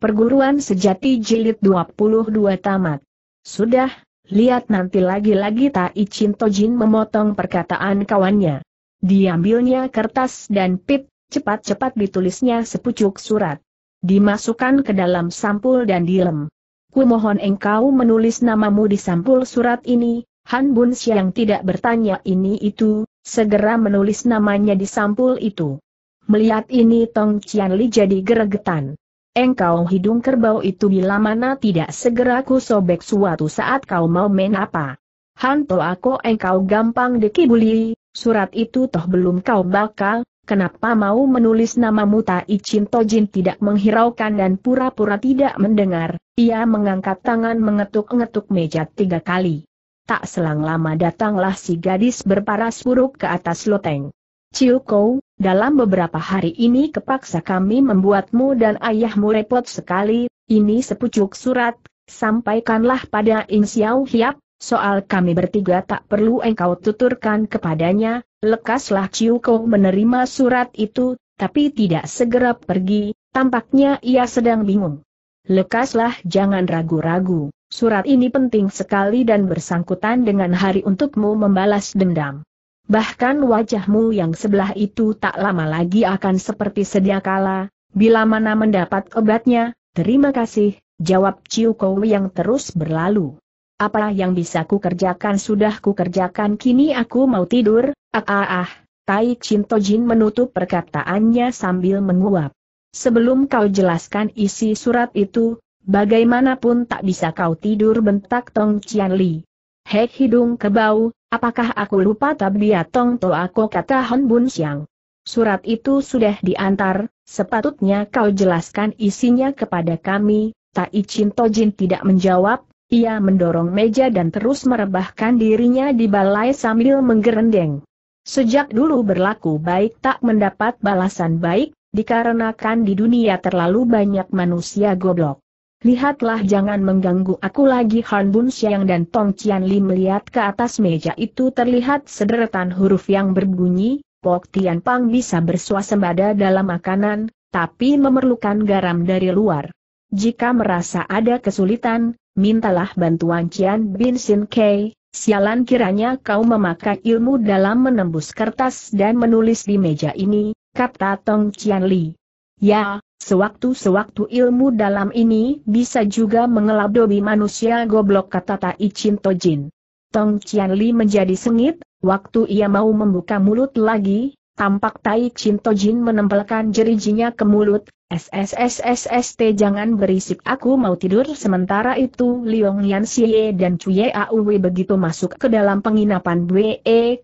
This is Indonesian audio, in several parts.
Perguruan Sejati Jilid 22 Tamat. Sudah, lihat nanti lagi-lagi Tai Chin Tojin memotong perkataan kawannya. Diambilnya kertas dan pip, cepat-cepat ditulisnya sepucuk surat. Dimasukkan ke dalam sampul dan dilem. Ku mohon engkau menulis namamu di sampul surat ini, Han Bun Siang tidak bertanya ini itu, segera menulis namanya di sampul itu. Melihat ini Tong Cian Li jadi geregetan. Engkau hidung kerbau itu bila mana tidak segera ku sobek suatu saat kau mau main apa. Hanto aku engkau gampang dikibuli. surat itu toh belum kau bakal, kenapa mau menulis nama muta? Icin Tojin tidak menghiraukan dan pura-pura tidak mendengar, ia mengangkat tangan mengetuk-ngetuk meja tiga kali. Tak selang lama datanglah si gadis berparas buruk ke atas loteng. Ciu Kou, dalam beberapa hari ini kepaksa kami membuatmu dan ayahmu repot sekali, ini sepucuk surat, sampaikanlah pada In Xiao Hiap, soal kami bertiga tak perlu engkau tuturkan kepadanya, lekaslah Chiu Kou menerima surat itu, tapi tidak segera pergi, tampaknya ia sedang bingung. Lekaslah jangan ragu-ragu, surat ini penting sekali dan bersangkutan dengan hari untukmu membalas dendam. Bahkan wajahmu yang sebelah itu tak lama lagi akan seperti sedia kala, bila mana mendapat obatnya, terima kasih, jawab Ciu Kou yang terus berlalu. Apa yang bisa ku kerjakan sudah ku kerjakan kini aku mau tidur, ah ah ah, Tai Cintojin menutup perkataannya sambil menguap. Sebelum kau jelaskan isi surat itu, bagaimanapun tak bisa kau tidur bentak Tong Cianli. Li. Hek hidung kebau, apakah aku lupa tabiatong to aku kata Hon Bun Siang. Surat itu sudah diantar, sepatutnya kau jelaskan isinya kepada kami, Tai Chin Tojin tidak menjawab, ia mendorong meja dan terus merebahkan dirinya di balai sambil menggerendeng. Sejak dulu berlaku baik tak mendapat balasan baik, dikarenakan di dunia terlalu banyak manusia goblok. Lihatlah jangan mengganggu aku lagi Han Bun Xiang dan Tong Qian Li melihat ke atas meja itu terlihat sederetan huruf yang berbunyi, Pok Tian Pang bisa bersuasembada dalam makanan, tapi memerlukan garam dari luar. Jika merasa ada kesulitan, mintalah bantuan Qian Bin Sin Kei, sialan kiranya kau memakai ilmu dalam menembus kertas dan menulis di meja ini, kata Tong Qian Li. Ya, Sewaktu-sewaktu ilmu dalam ini bisa juga mengelabui manusia goblok kata Tai Chin Jin. Tong Qian Li menjadi sengit, waktu ia mau membuka mulut lagi, tampak Tai Chin Jin menempelkan jerijinya ke mulut, SSSSST jangan berisik aku mau tidur sementara itu Liong Yan Xie dan Cuye Auwe begitu masuk ke dalam penginapan Bwe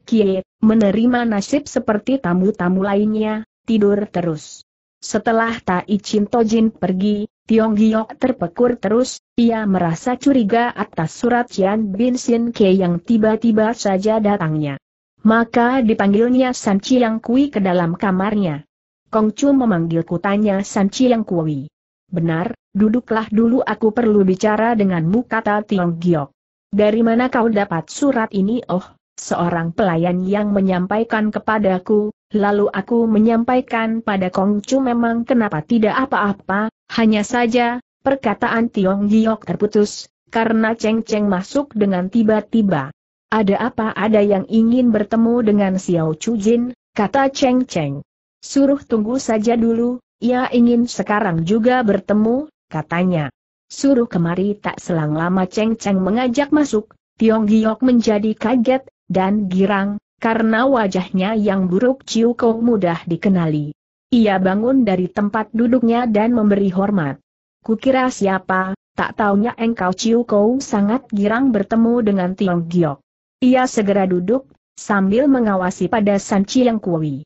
Kie, menerima nasib seperti tamu-tamu lainnya, tidur terus. Setelah Tai Chin Tojin pergi, Tiong Giok terpekur terus, ia merasa curiga atas surat Yan Bin Sin Ke yang tiba-tiba saja datangnya. Maka dipanggilnya San Chiang Kui ke dalam kamarnya. Kong Chu memanggil kutanya San Chiang Kui. Benar, duduklah dulu aku perlu bicara denganmu kata Tiong Giok. Dari mana kau dapat surat ini oh, seorang pelayan yang menyampaikan kepadaku, Lalu aku menyampaikan pada Kongcu memang kenapa tidak apa-apa, hanya saja, perkataan Tiong Giok terputus, karena Cheng Cheng masuk dengan tiba-tiba. Ada apa ada yang ingin bertemu dengan Xiao Chu Jin? kata Cheng Cheng. Suruh tunggu saja dulu, ia ingin sekarang juga bertemu, katanya. Suruh kemari tak selang lama Cheng Cheng mengajak masuk, Tiong Giok menjadi kaget, dan girang, karena wajahnya yang buruk Ciu Kou mudah dikenali. Ia bangun dari tempat duduknya dan memberi hormat. Kukira siapa, tak taunya engkau Ciu Kou sangat girang bertemu dengan Tiong Giok. Ia segera duduk, sambil mengawasi pada San Chiang Kui.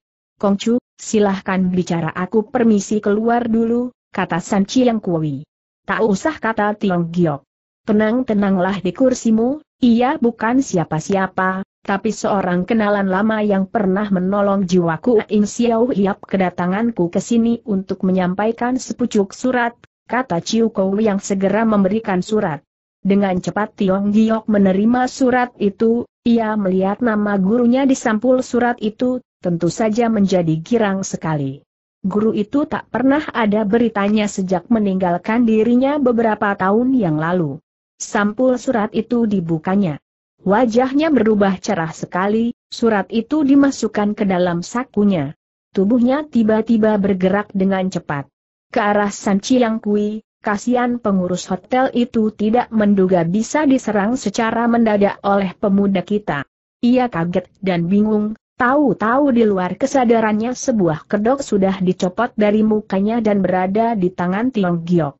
Chu, silahkan bicara aku permisi keluar dulu, kata San Chiang Kui. Tak usah kata Tiong Giok. Tenang-tenanglah di kursimu, ia bukan siapa-siapa, tapi seorang kenalan lama yang pernah menolong jiwaku In Xiao Hiap kedatanganku ke sini untuk menyampaikan sepucuk surat, kata Chiu Kou yang segera memberikan surat. Dengan cepat Tiong Giok menerima surat itu, ia melihat nama gurunya di sampul surat itu, tentu saja menjadi girang sekali. Guru itu tak pernah ada beritanya sejak meninggalkan dirinya beberapa tahun yang lalu. Sampul surat itu dibukanya. Wajahnya berubah cerah sekali, surat itu dimasukkan ke dalam sakunya. Tubuhnya tiba-tiba bergerak dengan cepat. Ke arah San Chiang Kui, kasihan pengurus hotel itu tidak menduga bisa diserang secara mendadak oleh pemuda kita. Ia kaget dan bingung, tahu-tahu di luar kesadarannya sebuah kedok sudah dicopot dari mukanya dan berada di tangan Tiong Giok.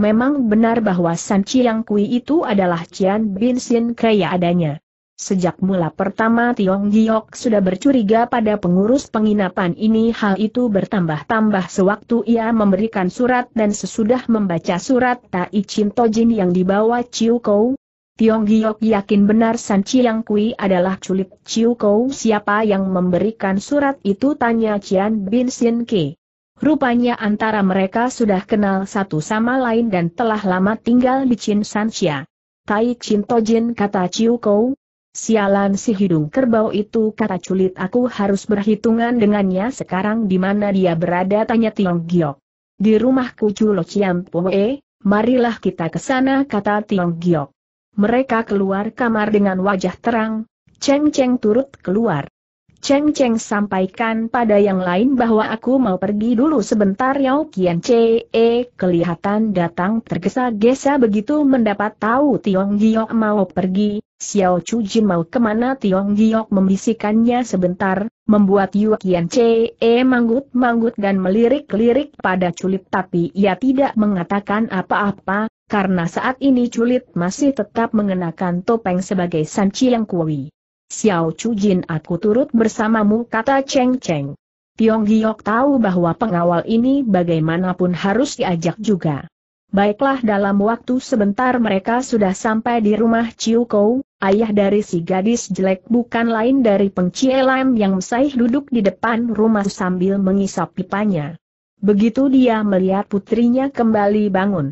Memang benar bahwa San Chiang Kui itu adalah Cian Bin Sin kaya adanya. Sejak mula pertama Tiong Giok sudah bercuriga pada pengurus penginapan ini hal itu bertambah-tambah sewaktu ia memberikan surat dan sesudah membaca surat Tai Chin Tojin yang dibawa Chiu Kou. Tiong Giok yakin benar San Chiang Kui adalah culik Chiu Kou siapa yang memberikan surat itu tanya Cian Bin Sin Ke. Rupanya antara mereka sudah kenal satu sama lain dan telah lama tinggal di Chin Sanxia. Taik Chin Tojin kata Chiu Kou. Sialan si hidung kerbau itu kata culit aku harus berhitungan dengannya sekarang di mana dia berada tanya Tiong Giok. Di rumahku Culo Chiam Poe, marilah kita ke sana kata Tiong Giok. Mereka keluar kamar dengan wajah terang, Cheng Cheng turut keluar. Cheng Cheng sampaikan pada yang lain bahwa aku mau pergi dulu sebentar Yao Kian Chee eh, kelihatan datang tergesa-gesa begitu mendapat tahu Tiong Giok mau pergi, Xiao Chu Jin mau kemana Tiong Giok membisikannya sebentar, membuat Yao Kian Chee eh, manggut-manggut dan melirik-lirik pada Culit tapi ia tidak mengatakan apa-apa, karena saat ini Culit masih tetap mengenakan topeng sebagai San Chiang Kui. Xiao Chu Jin, aku turut bersamamu kata Cheng Cheng. Tiong Giok tahu bahwa pengawal ini bagaimanapun harus diajak juga. Baiklah dalam waktu sebentar mereka sudah sampai di rumah Chiu Kou, ayah dari si gadis jelek bukan lain dari Peng Chie Lam yang Saih duduk di depan rumah sambil mengisap pipanya. Begitu dia melihat putrinya kembali bangun.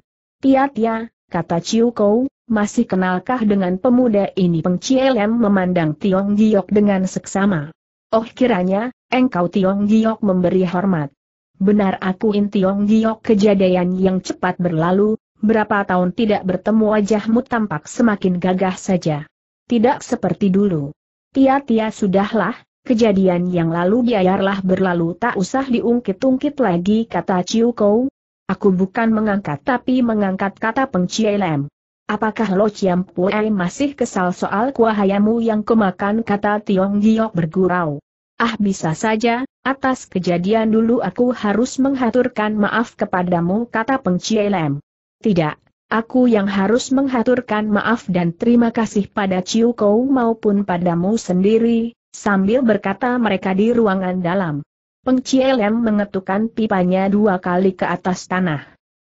Tia-tia, kata Chiu Kou, masih kenalkah dengan pemuda ini Peng pengcielem memandang Tiong Giok dengan seksama. Oh kiranya, engkau Tiong Giok memberi hormat. Benar aku akuin Tiong Giok kejadian yang cepat berlalu, berapa tahun tidak bertemu wajahmu tampak semakin gagah saja. Tidak seperti dulu. Tia-tia sudahlah, kejadian yang lalu biarlah berlalu tak usah diungkit-ungkit lagi kata Ciu Kou. Aku bukan mengangkat tapi mengangkat kata Peng pengcielem. Apakah Lo Chiam Pue masih kesal soal kuah yang kemakan? kata Tiong Giok bergurau? Ah bisa saja, atas kejadian dulu aku harus menghaturkan maaf kepadamu kata Peng Chie Lam. Tidak, aku yang harus menghaturkan maaf dan terima kasih pada Chiu Kou maupun padamu sendiri, sambil berkata mereka di ruangan dalam. Peng Chie Lam mengetukkan pipanya dua kali ke atas tanah.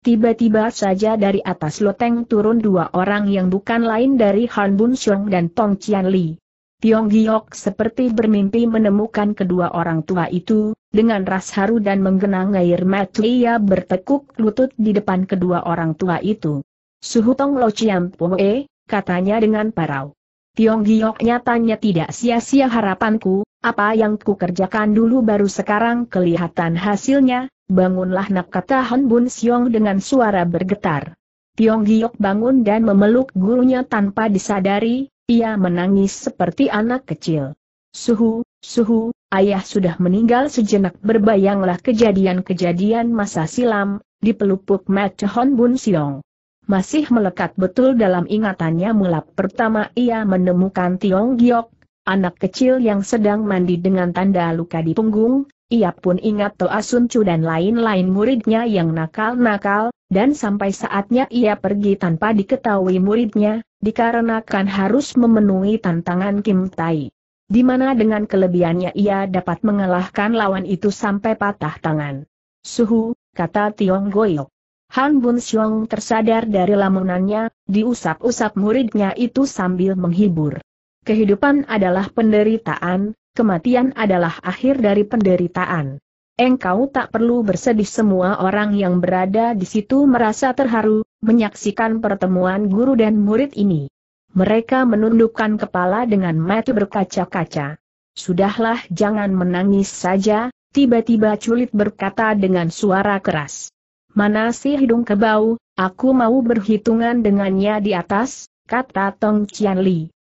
Tiba-tiba saja dari atas loteng turun dua orang yang bukan lain dari Han Bun Xiong dan Tong Qian Li. Tiong Giok seperti bermimpi menemukan kedua orang tua itu, dengan ras haru dan menggenang air mata ia bertekuk lutut di depan kedua orang tua itu. Suhu Tong Lo Chiam Poe, katanya dengan parau. Tiong Giok nyatanya tidak sia-sia harapanku, apa yang ku kerjakan dulu baru sekarang kelihatan hasilnya, bangunlah nak kata Han Bun Siong dengan suara bergetar. Tiong Giok bangun dan memeluk gurunya tanpa disadari, ia menangis seperti anak kecil. Suhu, suhu, ayah sudah meninggal sejenak berbayanglah kejadian-kejadian masa silam, di pelupuk mata Hon Bun Siong. Masih melekat betul dalam ingatannya mulap pertama ia menemukan Tiong Giok, anak kecil yang sedang mandi dengan tanda luka di punggung, ia pun ingat Toa Sun Chu dan lain-lain muridnya yang nakal-nakal, dan sampai saatnya ia pergi tanpa diketahui muridnya, dikarenakan harus memenuhi tantangan Kim Tai. Di mana dengan kelebihannya ia dapat mengalahkan lawan itu sampai patah tangan. Suhu, kata Tiong Goyok. Han Bun Xiong tersadar dari lamunannya, diusap-usap muridnya itu sambil menghibur. Kehidupan adalah penderitaan, kematian adalah akhir dari penderitaan. Engkau tak perlu bersedih semua orang yang berada di situ merasa terharu, menyaksikan pertemuan guru dan murid ini. Mereka menundukkan kepala dengan mata berkaca-kaca. Sudahlah jangan menangis saja, tiba-tiba culit berkata dengan suara keras. Mana sih hidung kebau, aku mau berhitungan dengannya di atas, kata Tong Qian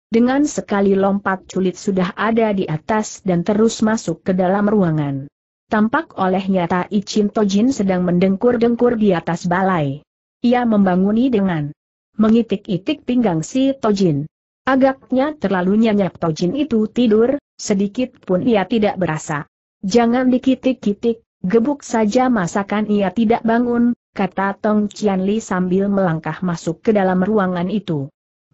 dengan sekali lompat culit sudah ada di atas dan terus masuk ke dalam ruangan. Tampak oleh nyata Ichin Tojin sedang mendengkur-dengkur di atas balai. Ia membanguni dengan mengitik-itik pinggang si Tojin. Agaknya terlalu nyenyak Tojin itu tidur, sedikit pun ia tidak berasa. Jangan dikitik-kitik, gebuk saja masakan ia tidak bangun, kata Tong Cianli sambil melangkah masuk ke dalam ruangan itu.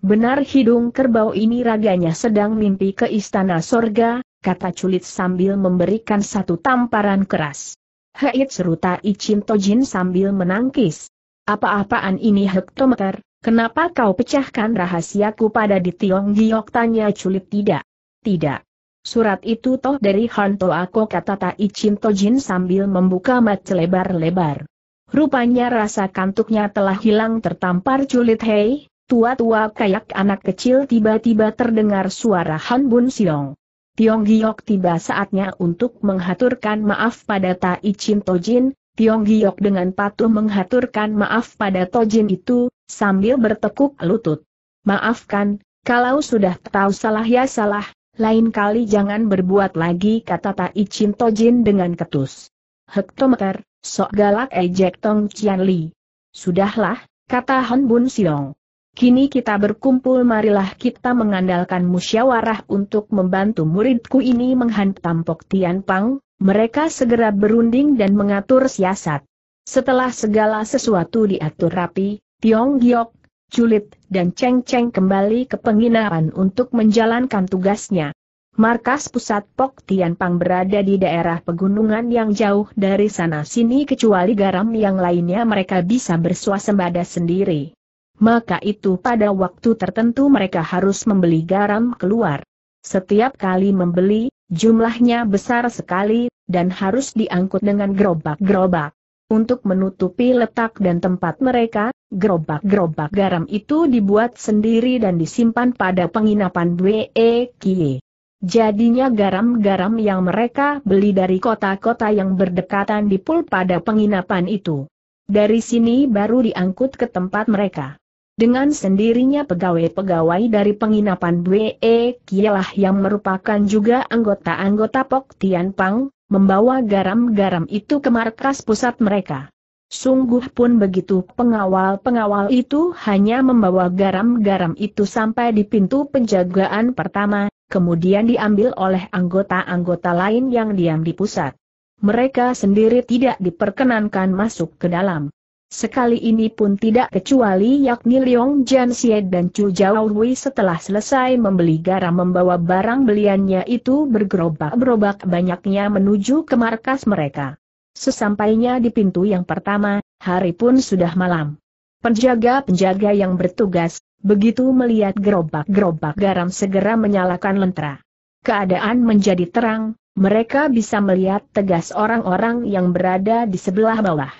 Benar hidung kerbau ini raganya sedang mimpi ke istana sorga, kata culit sambil memberikan satu tamparan keras. Heit seruta Ichin Tojin sambil menangkis. Apa-apaan ini hektometer, kenapa kau pecahkan rahasiaku pada di Tiong Giok tanya culit tidak? Tidak. Surat itu toh dari Hanto Ako kata Ta Ichin Tojin sambil membuka mat lebar-lebar. Rupanya rasa kantuknya telah hilang tertampar culit hei, Tua-tua kayak anak kecil tiba-tiba terdengar suara Han Bun Siong. Tiong Giok tiba saatnya untuk menghaturkan maaf pada Tai Chin Tojin, Tiong Giok dengan patuh menghaturkan maaf pada Tojin itu, sambil bertekuk lutut. Maafkan, kalau sudah tahu salah ya salah, lain kali jangan berbuat lagi kata Tai Chin Tojin dengan ketus. Hektometer, sok galak ejek Tong Cian Li. Sudahlah, kata Han Bun Siong. Kini kita berkumpul marilah kita mengandalkan musyawarah untuk membantu muridku ini menghantam Pok Tian Pang, mereka segera berunding dan mengatur siasat. Setelah segala sesuatu diatur rapi, Tiong Giok, Culit, dan Cheng Cheng kembali ke penginapan untuk menjalankan tugasnya. Markas pusat Pok Pang berada di daerah pegunungan yang jauh dari sana-sini kecuali garam yang lainnya mereka bisa bersuasembada sendiri maka itu pada waktu tertentu mereka harus membeli garam keluar. Setiap kali membeli, jumlahnya besar sekali, dan harus diangkut dengan gerobak-gerobak. Untuk menutupi letak dan tempat mereka, gerobak-gerobak garam itu dibuat sendiri dan disimpan pada penginapan Jadinya garam-garam yang mereka beli dari kota-kota yang berdekatan dipul pada penginapan itu. Dari sini baru diangkut ke tempat mereka. Dengan sendirinya pegawai-pegawai dari penginapan BE Kielah yang merupakan juga anggota-anggota Pok Tian Pang, membawa garam-garam itu ke markas pusat mereka. Sungguh pun begitu pengawal-pengawal itu hanya membawa garam-garam itu sampai di pintu penjagaan pertama, kemudian diambil oleh anggota-anggota lain yang diam di pusat. Mereka sendiri tidak diperkenankan masuk ke dalam. Sekali ini pun tidak kecuali yakni Leong Jian Xie dan Chu Jiao Hui setelah selesai membeli garam membawa barang beliannya itu bergerobak-gerobak banyaknya menuju ke markas mereka. Sesampainya di pintu yang pertama, hari pun sudah malam. Penjaga-penjaga yang bertugas, begitu melihat gerobak-gerobak garam segera menyalakan lentera. Keadaan menjadi terang, mereka bisa melihat tegas orang-orang yang berada di sebelah bawah.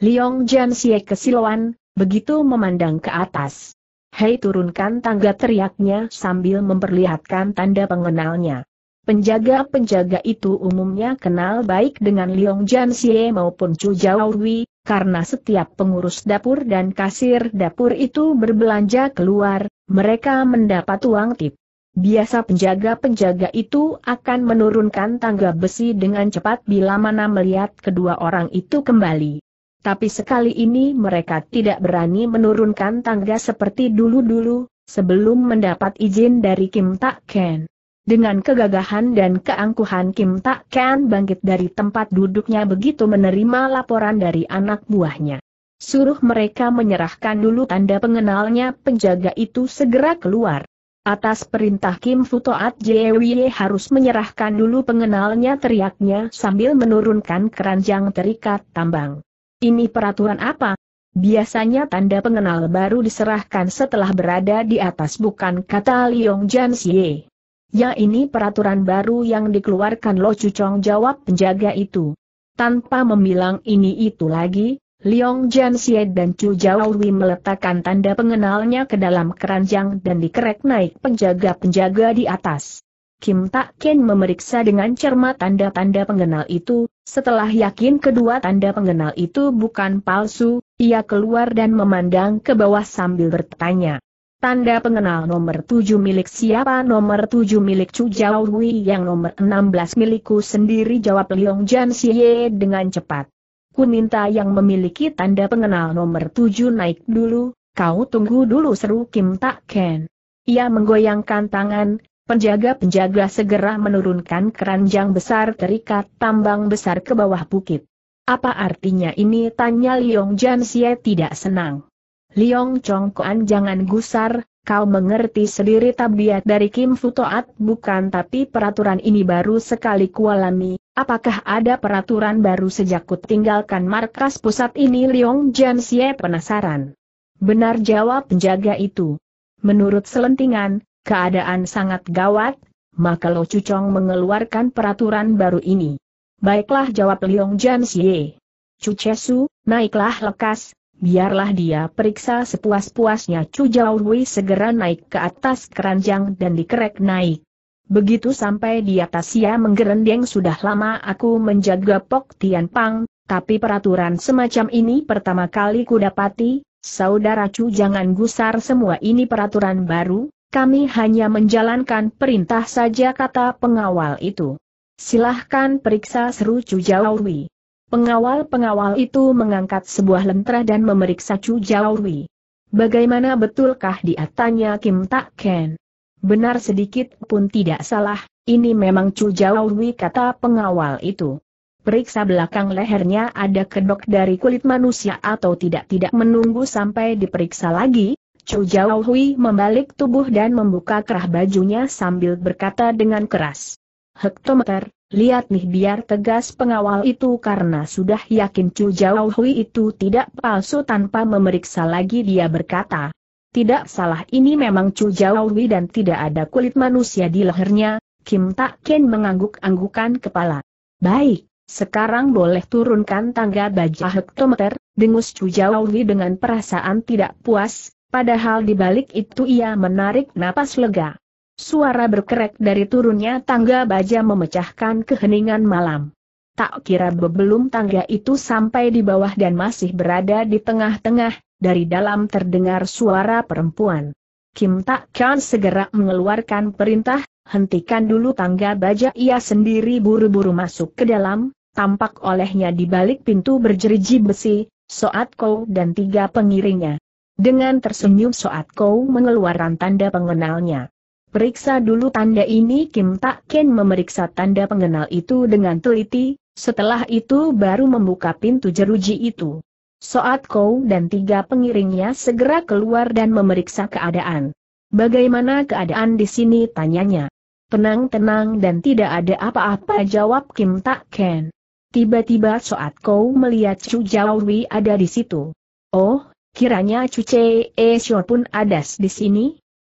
Liong Jan Xie kesiluan, begitu memandang ke atas. Hei turunkan tangga teriaknya sambil memperlihatkan tanda pengenalnya. Penjaga-penjaga itu umumnya kenal baik dengan Liong Jan Sye maupun Chu Jaohui, karena setiap pengurus dapur dan kasir dapur itu berbelanja keluar, mereka mendapat uang tip. Biasa penjaga-penjaga itu akan menurunkan tangga besi dengan cepat bila mana melihat kedua orang itu kembali tapi sekali ini mereka tidak berani menurunkan tangga seperti dulu-dulu, sebelum mendapat izin dari Kim Tak Ken. Dengan kegagahan dan keangkuhan Kim Tak Ken bangkit dari tempat duduknya begitu menerima laporan dari anak buahnya. Suruh mereka menyerahkan dulu tanda pengenalnya penjaga itu segera keluar. Atas perintah Kim Futoat Jewie harus menyerahkan dulu pengenalnya teriaknya sambil menurunkan keranjang terikat tambang. Ini peraturan apa? Biasanya tanda pengenal baru diserahkan setelah berada di atas bukan kata Liong Jan Xie. Ya ini peraturan baru yang dikeluarkan Lo Cucong jawab penjaga itu. Tanpa membilang ini itu lagi, Liong Jan Xie dan Chu Wei meletakkan tanda pengenalnya ke dalam keranjang dan dikerek naik penjaga-penjaga di atas. Kim Tak Ken memeriksa dengan cermat tanda-tanda pengenal itu, setelah yakin kedua tanda pengenal itu bukan palsu, ia keluar dan memandang ke bawah sambil bertanya. Tanda pengenal nomor 7 milik siapa nomor 7 milik Chu Jiao Hui yang nomor 16 milikku sendiri jawab Liong Jan Xie dengan cepat. Ku minta yang memiliki tanda pengenal nomor 7 naik dulu, kau tunggu dulu seru Kim Tak Ken. Ia menggoyangkan tangan, penjaga-penjaga segera menurunkan keranjang besar terikat tambang besar ke bawah bukit. Apa artinya ini? Tanya Liong Sia tidak senang. Liong Kuan jangan gusar, kau mengerti sendiri tabiat dari Kim Futoat bukan tapi peraturan ini baru sekali kualami, apakah ada peraturan baru sejak ku tinggalkan markas pusat ini? Liong Sia penasaran. Benar jawab penjaga itu. Menurut selentingan, keadaan sangat gawat, maka Lo Cucong mengeluarkan peraturan baru ini. Baiklah jawab Liong Jan Xie. Chu Chesu, naiklah lekas, biarlah dia periksa sepuas-puasnya Cu Jau Hui segera naik ke atas keranjang dan dikerek naik. Begitu sampai di atas ia menggerendeng sudah lama aku menjaga Pok Tian Pang, tapi peraturan semacam ini pertama kali kudapati, saudara Cu jangan gusar semua ini peraturan baru, kami hanya menjalankan perintah saja kata pengawal itu. Silahkan periksa seru Cu Jawawi. Pengawal-pengawal itu mengangkat sebuah lentera dan memeriksa Cu Jawawi. Bagaimana betulkah dia tanya Kim Tak Ken? Benar sedikit pun tidak salah, ini memang Cu Jawawi kata pengawal itu. Periksa belakang lehernya ada kedok dari kulit manusia atau tidak tidak menunggu sampai diperiksa lagi, Chu Jiao membalik tubuh dan membuka kerah bajunya sambil berkata dengan keras. Hektometer, lihat nih biar tegas pengawal itu karena sudah yakin Chu Jiao itu tidak palsu tanpa memeriksa lagi dia berkata. Tidak salah ini memang Chu Jiao dan tidak ada kulit manusia di lehernya, Kim Tak Ken mengangguk-anggukan kepala. Baik, sekarang boleh turunkan tangga baja hektometer, dengus Chu Jiao dengan perasaan tidak puas, Padahal di balik itu ia menarik napas lega. Suara berkerak dari turunnya tangga baja memecahkan keheningan malam. Tak kira belum tangga itu sampai di bawah dan masih berada di tengah-tengah, dari dalam terdengar suara perempuan. Kim Tak Kan segera mengeluarkan perintah, hentikan dulu tangga baja ia sendiri buru-buru masuk ke dalam, tampak olehnya di balik pintu berjeriji besi, Soat Kou dan tiga pengiringnya. Dengan tersenyum Soat Kou mengeluarkan tanda pengenalnya. Periksa dulu tanda ini Kim Tak Ken memeriksa tanda pengenal itu dengan teliti, setelah itu baru membuka pintu jeruji itu. Soat Kou dan tiga pengiringnya segera keluar dan memeriksa keadaan. Bagaimana keadaan di sini tanyanya. Tenang-tenang dan tidak ada apa-apa jawab Kim Tak Ken. Tiba-tiba Soat Kou melihat Chu Wei ada di situ. Oh, Kiranya Cuce Esyor pun ada di sini?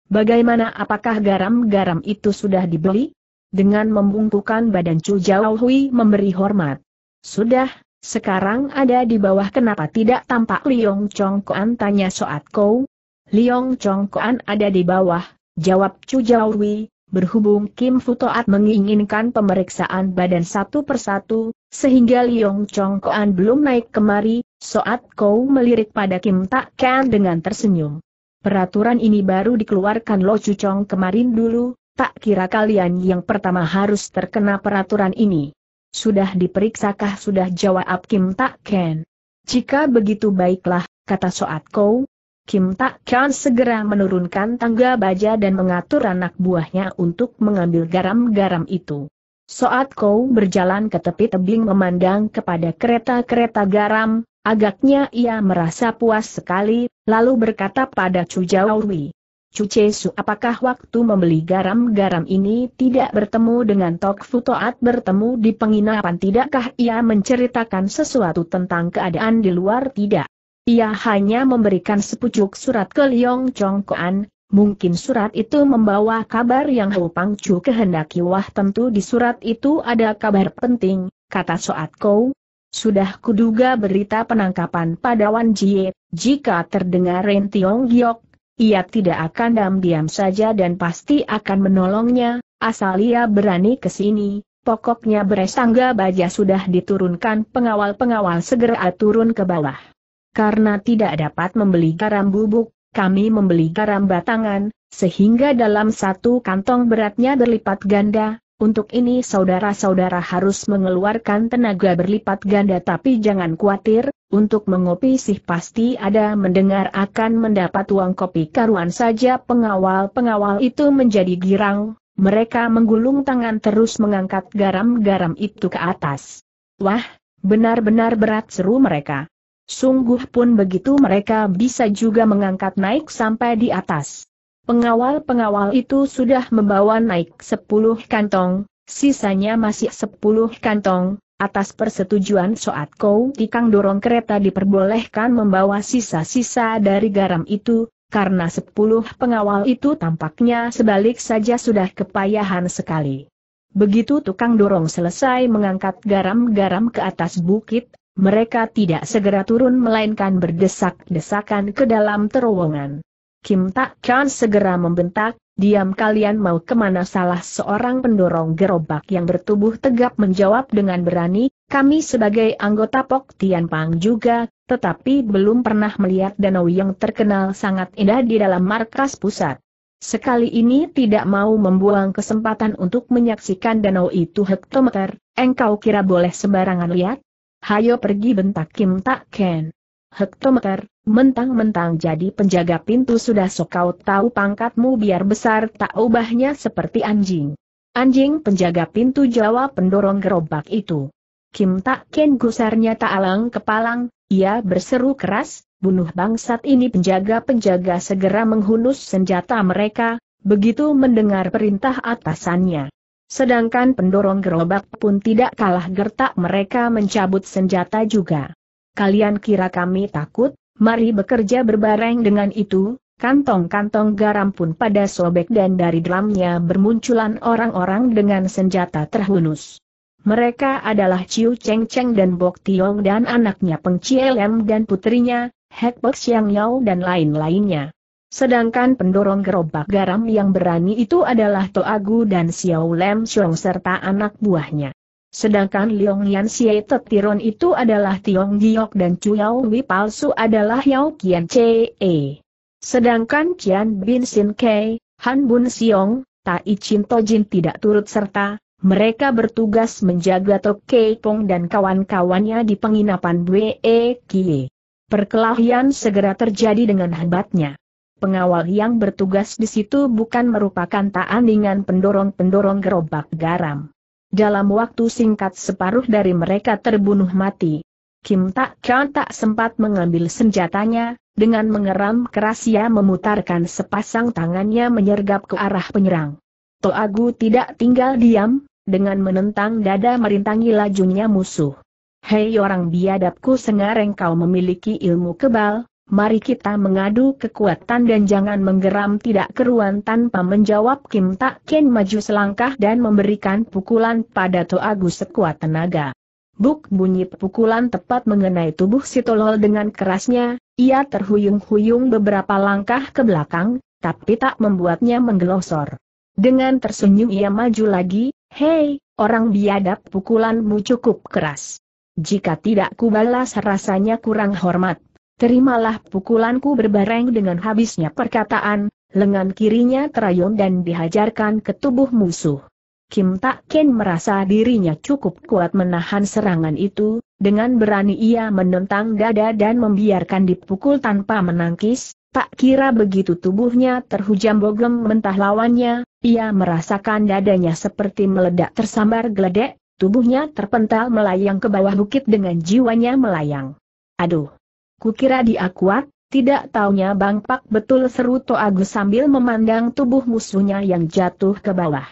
Bagaimana apakah garam-garam itu sudah dibeli? Dengan membungkukan badan Cu Jauh Hui memberi hormat. Sudah, sekarang ada di bawah kenapa tidak tampak Liong Chong Kuan tanya Soat Kou? Liong Chong Kuan ada di bawah, jawab Cu Jauhui. berhubung Kim Futoat menginginkan pemeriksaan badan satu persatu, sehingga Liong Chong Kuan belum naik kemari, Soat Kau melirik pada Kim Tak Ken dengan tersenyum. Peraturan ini baru dikeluarkan Lo Cucong kemarin dulu, tak kira kalian yang pertama harus terkena peraturan ini. Sudah diperiksakah sudah jawab Kim Tak Ken? Jika begitu baiklah, kata Soat Kau. Kim Tak Ken segera menurunkan tangga baja dan mengatur anak buahnya untuk mengambil garam-garam itu. Soat Kau berjalan ke tepi tebing memandang kepada kereta-kereta garam, Agaknya ia merasa puas sekali, lalu berkata pada Chu Jaowi. Chu Chesu apakah waktu membeli garam-garam ini tidak bertemu dengan Tok Fu Toat bertemu di penginapan tidakkah ia menceritakan sesuatu tentang keadaan di luar tidak? Ia hanya memberikan sepucuk surat ke Liong Chong Koan, mungkin surat itu membawa kabar yang Hu Pang Chu kehendaki wah tentu di surat itu ada kabar penting, kata Soat Kou, sudah kuduga berita penangkapan pada Wan Jie, jika terdengar Ren Tiong Giok, ia tidak akan diam-diam saja dan pasti akan menolongnya, asal ia berani ke sini. Pokoknya beres tangga baja sudah diturunkan pengawal-pengawal segera turun ke bawah. Karena tidak dapat membeli garam bubuk, kami membeli garam batangan, sehingga dalam satu kantong beratnya berlipat ganda, untuk ini saudara-saudara harus mengeluarkan tenaga berlipat ganda tapi jangan khawatir, untuk mengopi sih pasti ada mendengar akan mendapat uang kopi karuan saja pengawal-pengawal itu menjadi girang, mereka menggulung tangan terus mengangkat garam-garam itu ke atas. Wah, benar-benar berat seru mereka. Sungguh pun begitu mereka bisa juga mengangkat naik sampai di atas. Pengawal-pengawal itu sudah membawa naik sepuluh kantong, sisanya masih sepuluh kantong, Atas persetujuan Soat Kou Tikang dorong kereta diperbolehkan membawa sisa-sisa dari garam itu, karena sepuluh pengawal itu tampaknya sebalik saja sudah kepayahan sekali. Begitu tukang dorong selesai mengangkat garam-garam ke atas bukit, mereka tidak segera turun melainkan berdesak-desakan ke dalam terowongan. Kim Tak Chan segera membentak, diam kalian mau kemana salah seorang pendorong gerobak yang bertubuh tegap menjawab dengan berani, kami sebagai anggota Pok Tian Pang juga, tetapi belum pernah melihat danau yang terkenal sangat indah di dalam markas pusat. Sekali ini tidak mau membuang kesempatan untuk menyaksikan danau itu hektometer, engkau kira boleh sembarangan lihat? Hayo pergi bentak Kim Tak Ken. Hektometer, Mentang-mentang jadi penjaga pintu sudah sok kau tahu pangkatmu biar besar tak ubahnya seperti anjing. Anjing penjaga pintu Jawa pendorong gerobak itu. Kim Tak Ken gusarnya tak alang kepalang, ia berseru keras, bunuh bangsat ini penjaga-penjaga segera menghunus senjata mereka, begitu mendengar perintah atasannya. Sedangkan pendorong gerobak pun tidak kalah gertak mereka mencabut senjata juga. Kalian kira kami takut? Mari bekerja berbareng dengan itu, kantong-kantong garam pun pada sobek dan dari dalamnya bermunculan orang-orang dengan senjata terhunus. Mereka adalah Ciu Cheng Cheng dan Bok Tiong dan anaknya Peng Cielem dan putrinya, Hek Bok Siang Yau dan lain-lainnya. Sedangkan pendorong gerobak garam yang berani itu adalah Toagu dan Xiao Lem Xiong serta anak buahnya. Sedangkan Liong Yan Xie Tetiron itu adalah Tiong Giok dan Chu Yao Wi palsu adalah Yao Kian Chee. Sedangkan Qian Bin Sin Kei, Han Bun Siong, Tai Chin Tojin tidak turut serta, mereka bertugas menjaga Tok Kei Pong dan kawan-kawannya di penginapan Bwe Kie. Perkelahian segera terjadi dengan hebatnya. Pengawal yang bertugas di situ bukan merupakan dengan pendorong-pendorong gerobak garam. Dalam waktu singkat separuh dari mereka terbunuh mati. Kim Tak Kan tak sempat mengambil senjatanya, dengan mengeram keras ia memutarkan sepasang tangannya menyergap ke arah penyerang. Toagu tidak tinggal diam, dengan menentang dada merintangi lajunya musuh. Hei orang biadabku sengareng kau memiliki ilmu kebal, mari kita mengadu kekuatan dan jangan menggeram tidak keruan tanpa menjawab Kim Tak Ken maju selangkah dan memberikan pukulan pada To Agus sekuat tenaga. Buk bunyi pukulan tepat mengenai tubuh si Tolol dengan kerasnya, ia terhuyung-huyung beberapa langkah ke belakang, tapi tak membuatnya menggelosor. Dengan tersenyum ia maju lagi, hei, orang biadab pukulanmu cukup keras. Jika tidak kubalas rasanya kurang hormat. Terimalah pukulanku berbareng dengan habisnya perkataan, lengan kirinya terayun dan dihajarkan ke tubuh musuh. Kim Tak Ken merasa dirinya cukup kuat menahan serangan itu, dengan berani ia menentang dada dan membiarkan dipukul tanpa menangkis, tak kira begitu tubuhnya terhujam bogem mentah lawannya, ia merasakan dadanya seperti meledak tersambar geledek, tubuhnya terpental melayang ke bawah bukit dengan jiwanya melayang. Aduh! Kukira dia kuat, tidak taunya Bang Pak betul seru To Agus sambil memandang tubuh musuhnya yang jatuh ke bawah.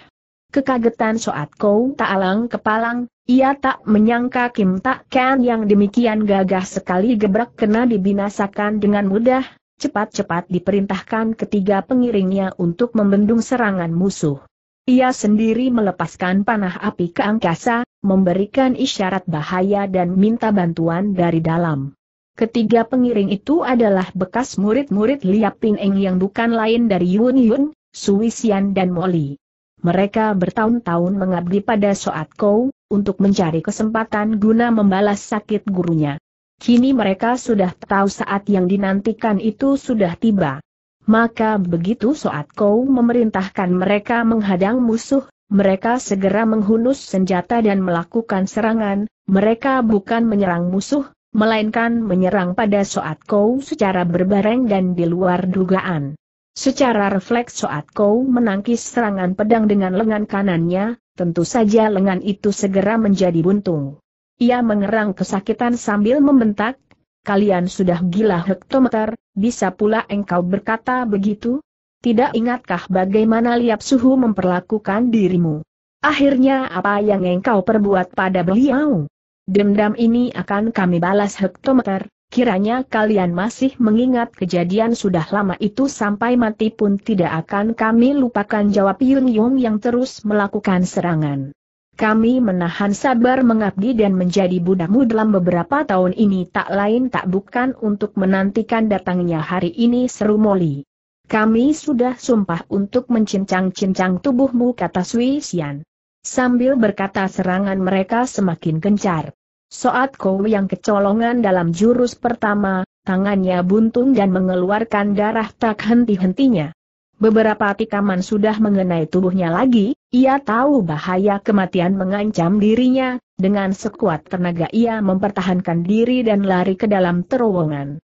Kekagetan Soat kau tak alang kepalang, ia tak menyangka Kim Tak Ken yang demikian gagah sekali gebrak kena dibinasakan dengan mudah, cepat-cepat diperintahkan ketiga pengiringnya untuk membendung serangan musuh. Ia sendiri melepaskan panah api ke angkasa, memberikan isyarat bahaya dan minta bantuan dari dalam. Ketiga pengiring itu adalah bekas murid-murid Liap Pin Eng yang bukan lain dari Yun Yun, Suisian dan Molly. Mereka bertahun-tahun mengabdi pada Soat Kou, untuk mencari kesempatan guna membalas sakit gurunya. Kini mereka sudah tahu saat yang dinantikan itu sudah tiba. Maka begitu Soat Kou memerintahkan mereka menghadang musuh, mereka segera menghunus senjata dan melakukan serangan, mereka bukan menyerang musuh, melainkan menyerang pada Soat Kou secara berbareng dan di luar dugaan. Secara refleks Soat Kou menangkis serangan pedang dengan lengan kanannya, tentu saja lengan itu segera menjadi buntung. Ia mengerang kesakitan sambil membentak, kalian sudah gila hektometer, bisa pula engkau berkata begitu? Tidak ingatkah bagaimana liap suhu memperlakukan dirimu? Akhirnya apa yang engkau perbuat pada beliau? Dendam ini akan kami balas hektometer, kiranya kalian masih mengingat kejadian sudah lama itu sampai mati pun tidak akan kami lupakan jawab Yun Yong yang terus melakukan serangan. Kami menahan sabar mengabdi dan menjadi budakmu dalam beberapa tahun ini tak lain tak bukan untuk menantikan datangnya hari ini seru Moli. Kami sudah sumpah untuk mencincang-cincang tubuhmu kata Sui Xian. Sambil berkata serangan mereka semakin kencar. Soat Kou yang kecolongan dalam jurus pertama, tangannya buntung dan mengeluarkan darah tak henti-hentinya. Beberapa tikaman sudah mengenai tubuhnya lagi, ia tahu bahaya kematian mengancam dirinya, dengan sekuat tenaga ia mempertahankan diri dan lari ke dalam terowongan.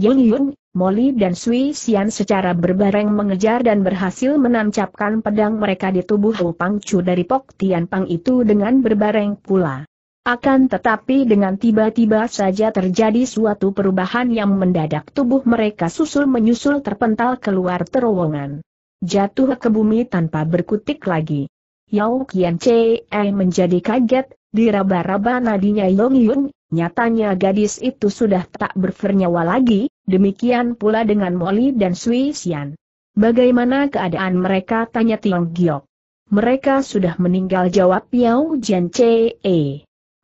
Yang Yun, Molly dan Sui Xian secara berbareng mengejar dan berhasil menancapkan pedang mereka di tubuh Wu Chu dari Pok Tian Pang itu dengan berbareng pula. Akan tetapi dengan tiba-tiba saja terjadi suatu perubahan yang mendadak tubuh mereka susul-menyusul terpental keluar terowongan. Jatuh ke bumi tanpa berkutik lagi. Yao Qian Che menjadi kaget, diraba-raba nadinya Yong Yun, Nyatanya gadis itu sudah tak bernyawa lagi, demikian pula dengan Molly dan Sui Xian. Bagaimana keadaan mereka? Tanya Tiong Giok. Mereka sudah meninggal jawab Yao Jian Che.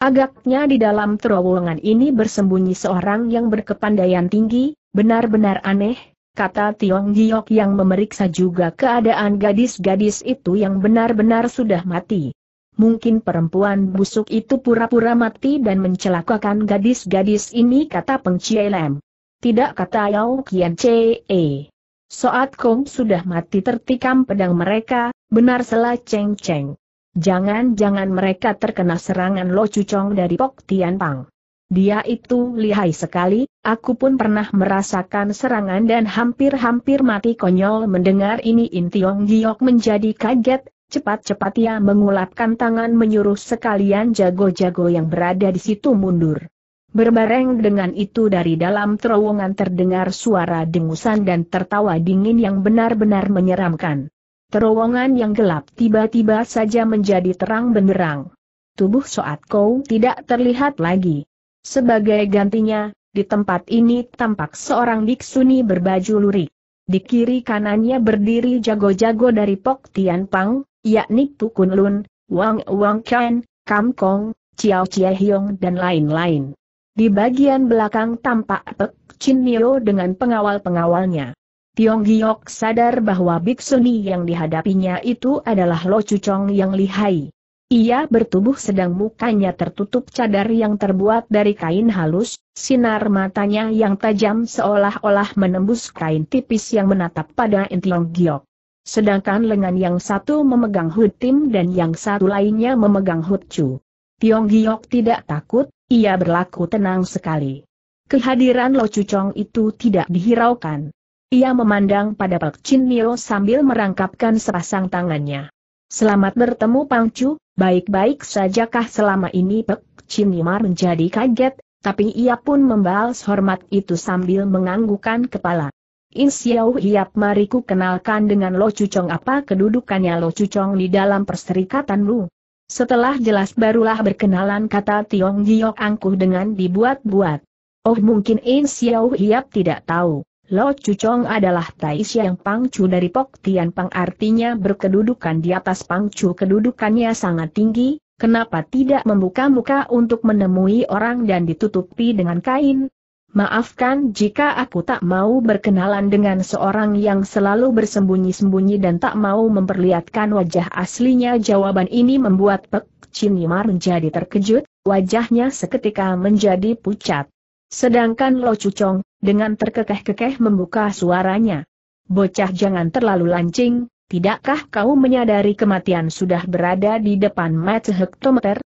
Agaknya di dalam terowongan ini bersembunyi seorang yang berkepandaian tinggi, benar-benar aneh, kata Tiong Giok yang memeriksa juga keadaan gadis-gadis itu yang benar-benar sudah mati. Mungkin perempuan busuk itu pura-pura mati dan mencelakakan gadis-gadis ini kata Peng Chie Lam. Tidak kata Yao Kian Chee. Soat Kong sudah mati tertikam pedang mereka, benar selah Cheng Cheng. Jangan-jangan mereka terkena serangan Lo Cucong dari Pok Tian Pang. Dia itu lihai sekali, aku pun pernah merasakan serangan dan hampir-hampir mati konyol mendengar ini Intiong Giok menjadi kaget, Cepat-cepat ia mengulapkan tangan menyuruh sekalian jago-jago yang berada di situ mundur. Berbareng dengan itu dari dalam terowongan terdengar suara dengusan dan tertawa dingin yang benar-benar menyeramkan. Terowongan yang gelap tiba-tiba saja menjadi terang benderang. Tubuh Soat Kou tidak terlihat lagi. Sebagai gantinya, di tempat ini tampak seorang biksuni berbaju lurik. Di kiri kanannya berdiri jago-jago dari Pok Tian Pang, yakni Pukun Lun, Wang Wang Chen, Kam Kong, Chiao Chie Hiong dan lain-lain. Di bagian belakang tampak Pek Chin Nio dengan pengawal-pengawalnya. Tiong Giok sadar bahwa Biksuni yang dihadapinya itu adalah Lo Cucong yang lihai. Ia bertubuh sedang mukanya tertutup cadar yang terbuat dari kain halus, sinar matanya yang tajam seolah-olah menembus kain tipis yang menatap pada Intiong Giok sedangkan lengan yang satu memegang Hud Tim dan yang satu lainnya memegang Hud Chu. Tiong Giok tidak takut, ia berlaku tenang sekali. Kehadiran Lo Cucong itu tidak dihiraukan. Ia memandang pada Pak Chin Nio sambil merangkapkan sepasang tangannya. Selamat bertemu Pang Chu, baik-baik sajakah selama ini Pak Chin Nio menjadi kaget, tapi ia pun membalas hormat itu sambil menganggukan kepala. In Xiao Hiap mariku kenalkan dengan Lo Cucong apa kedudukannya Lo Cucong di dalam perserikatan Lu. Setelah jelas barulah berkenalan kata Tiong Giok angkuh dengan dibuat-buat. Oh mungkin In Xiao Hiap tidak tahu. Lo Cucong adalah Taisha yang pangcu dari Pok Tian Pang artinya berkedudukan di atas pangcu kedudukannya sangat tinggi, kenapa tidak membuka muka untuk menemui orang dan ditutupi dengan kain, Maafkan jika aku tak mau berkenalan dengan seorang yang selalu bersembunyi-sembunyi dan tak mau memperlihatkan wajah aslinya. Jawaban ini membuat Pek Yimar menjadi terkejut, wajahnya seketika menjadi pucat. Sedangkan Lo Cucong, dengan terkekeh-kekeh membuka suaranya. Bocah jangan terlalu lancing, tidakkah kau menyadari kematian sudah berada di depan mata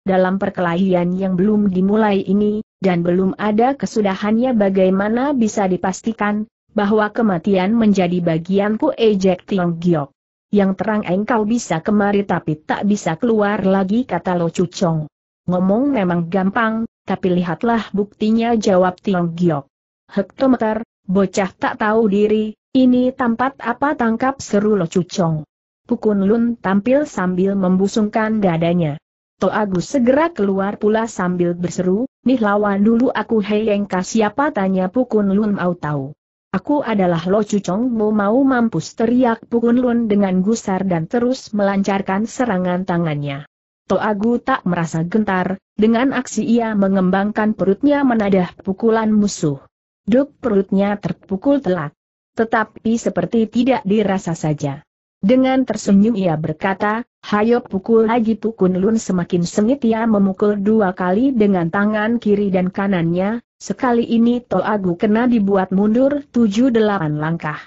dalam perkelahian yang belum dimulai ini, dan belum ada kesudahannya bagaimana bisa dipastikan, bahwa kematian menjadi bagianku ejek Tiong Giok. Yang terang engkau bisa kemari tapi tak bisa keluar lagi kata Lo Cucong. Ngomong memang gampang, tapi lihatlah buktinya jawab Tiong Giok. Hektometer, bocah tak tahu diri, ini tampat apa tangkap seru Lo Cucong. Pukun Lun tampil sambil membusungkan dadanya. To Agus segera keluar pula sambil berseru, Nih lawan dulu aku yang heyengka siapa tanya Pukun Lun mau tahu. Aku adalah Lo Cucong mau mau mampus teriak Pukun Lun dengan gusar dan terus melancarkan serangan tangannya. To Agus tak merasa gentar, dengan aksi ia mengembangkan perutnya menadah pukulan musuh. Duk perutnya terpukul telak. Tetapi seperti tidak dirasa saja. Dengan tersenyum ia berkata, Hayo pukul lagi pukul Lun semakin sengit ia memukul dua kali dengan tangan kiri dan kanannya, sekali ini Agu kena dibuat mundur tujuh delapan langkah.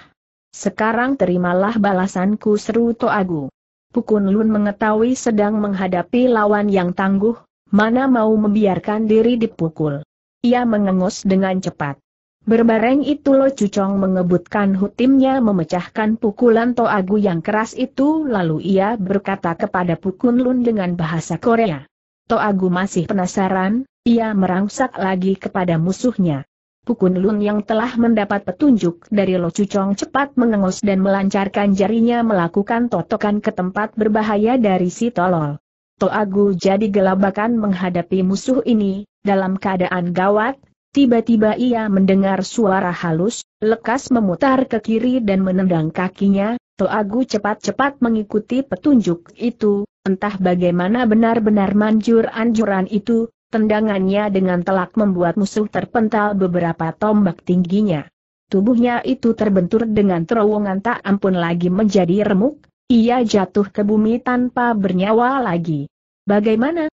Sekarang terimalah balasanku seru To Agu. Pukun Lun mengetahui sedang menghadapi lawan yang tangguh, mana mau membiarkan diri dipukul. Ia mengengus dengan cepat. Berbareng itu Lo Cucong mengebutkan hutimnya memecahkan pukulan Toagu yang keras itu lalu ia berkata kepada Pukun Lun dengan bahasa Korea. Toagu masih penasaran, ia merangsak lagi kepada musuhnya. Pukun Lun yang telah mendapat petunjuk dari Lo Cucong cepat mengengos dan melancarkan jarinya melakukan totokan ke tempat berbahaya dari si tolol. Toagu jadi gelabakan menghadapi musuh ini, dalam keadaan gawat, Tiba-tiba ia mendengar suara halus, lekas memutar ke kiri dan menendang kakinya, Toagu cepat-cepat mengikuti petunjuk itu, entah bagaimana benar-benar manjur anjuran itu, tendangannya dengan telak membuat musuh terpental beberapa tombak tingginya. Tubuhnya itu terbentur dengan terowongan tak ampun lagi menjadi remuk, ia jatuh ke bumi tanpa bernyawa lagi. Bagaimana?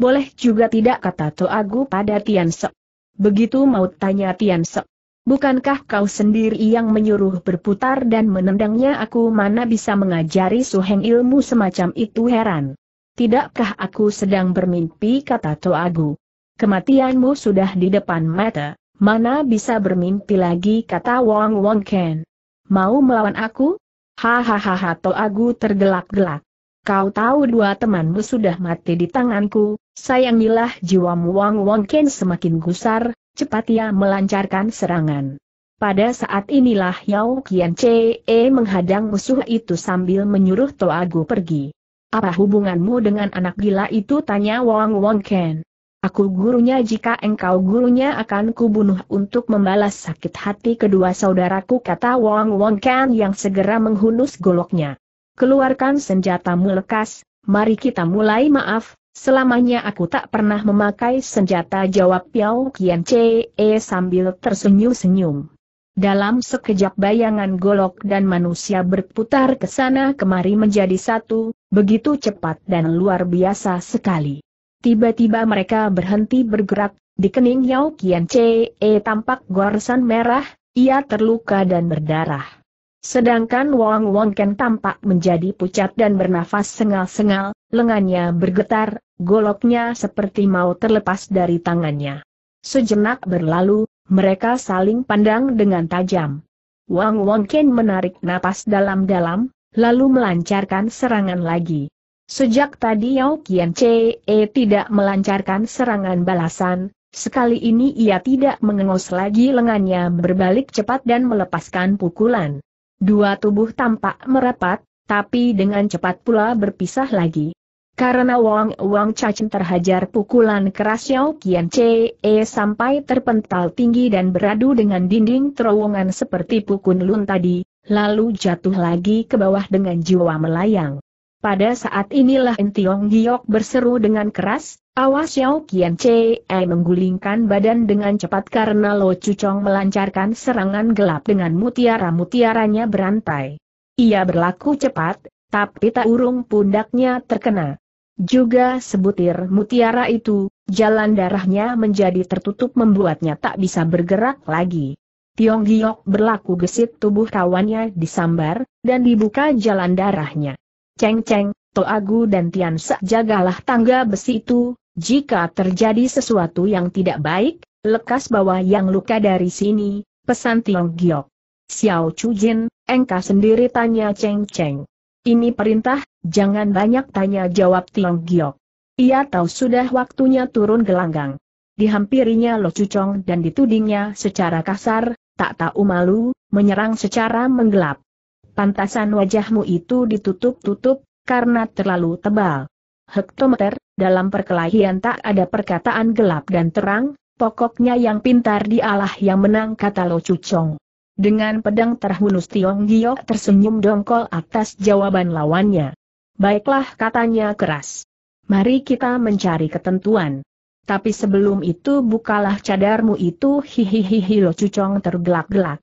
Boleh juga tidak kata Toagu pada Tian Sek. Begitu mau tanya Tian Sek. Bukankah kau sendiri yang menyuruh berputar dan menendangnya aku mana bisa mengajari Suheng ilmu semacam itu heran. Tidakkah aku sedang bermimpi kata Toagu. Kematianmu sudah di depan mata, mana bisa bermimpi lagi kata Wang Wong Ken. Mau melawan aku? Hahaha Toagu tergelak-gelak. Kau tahu dua temanmu sudah mati di tanganku, Sayangilah jiwa Wang Wong Ken semakin gusar, cepat ia melancarkan serangan. Pada saat inilah Yao Qian menghadang musuh itu sambil menyuruh Toagu pergi. Apa hubunganmu dengan anak gila itu tanya Wang Wong Ken. Aku gurunya jika engkau gurunya akan kubunuh untuk membalas sakit hati kedua saudaraku kata Wang Wong Ken yang segera menghunus goloknya. Keluarkan senjatamu lekas, mari kita mulai maaf, Selamanya aku tak pernah memakai senjata jawab Piao Kian e sambil tersenyum-senyum. Dalam sekejap bayangan golok dan manusia berputar ke sana kemari menjadi satu, begitu cepat dan luar biasa sekali. Tiba-tiba mereka berhenti bergerak, di kening Yao Kian Chee tampak gorsan merah, ia terluka dan berdarah. Sedangkan Wang Wong Ken tampak menjadi pucat dan bernafas sengal-sengal, lengannya bergetar, goloknya seperti mau terlepas dari tangannya. Sejenak berlalu, mereka saling pandang dengan tajam. Wang Wong Ken menarik napas dalam-dalam, lalu melancarkan serangan lagi. Sejak tadi Yao Qian e tidak melancarkan serangan balasan, sekali ini ia tidak mengengos lagi lengannya berbalik cepat dan melepaskan pukulan. Dua tubuh tampak merapat, tapi dengan cepat pula berpisah lagi. Karena Wang Wang Cacing terhajar pukulan keras Xiao Qian Che e sampai terpental tinggi dan beradu dengan dinding terowongan seperti pukul lun tadi, lalu jatuh lagi ke bawah dengan jiwa melayang. Pada saat inilah Entiong Giok berseru dengan keras, awas Xiao Kian Che eh, menggulingkan badan dengan cepat karena Lo Cucong melancarkan serangan gelap dengan mutiara-mutiaranya berantai. Ia berlaku cepat, tapi tak urung pundaknya terkena. Juga sebutir mutiara itu, jalan darahnya menjadi tertutup membuatnya tak bisa bergerak lagi. Tiong Giok berlaku gesit tubuh kawannya disambar, dan dibuka jalan darahnya. Ceng Ceng, Toagu dan Tian Sa jagalah tangga besi itu, jika terjadi sesuatu yang tidak baik, lekas bawa yang luka dari sini, pesan Tiong Giok. Xiao Chu Jin, engka sendiri tanya Ceng Ceng. Ini perintah, jangan banyak tanya jawab Tiong Giok. Ia tahu sudah waktunya turun gelanggang. Dihampirinya Lo Cucong dan ditudingnya secara kasar, tak tahu malu, menyerang secara menggelap pantasan wajahmu itu ditutup-tutup, karena terlalu tebal. Hektometer, dalam perkelahian tak ada perkataan gelap dan terang, pokoknya yang pintar dialah yang menang kata Lo Cucong. Dengan pedang terhunus Tiong Gio tersenyum dongkol atas jawaban lawannya. Baiklah katanya keras. Mari kita mencari ketentuan. Tapi sebelum itu bukalah cadarmu itu hihihihi Lo Cucong tergelak-gelak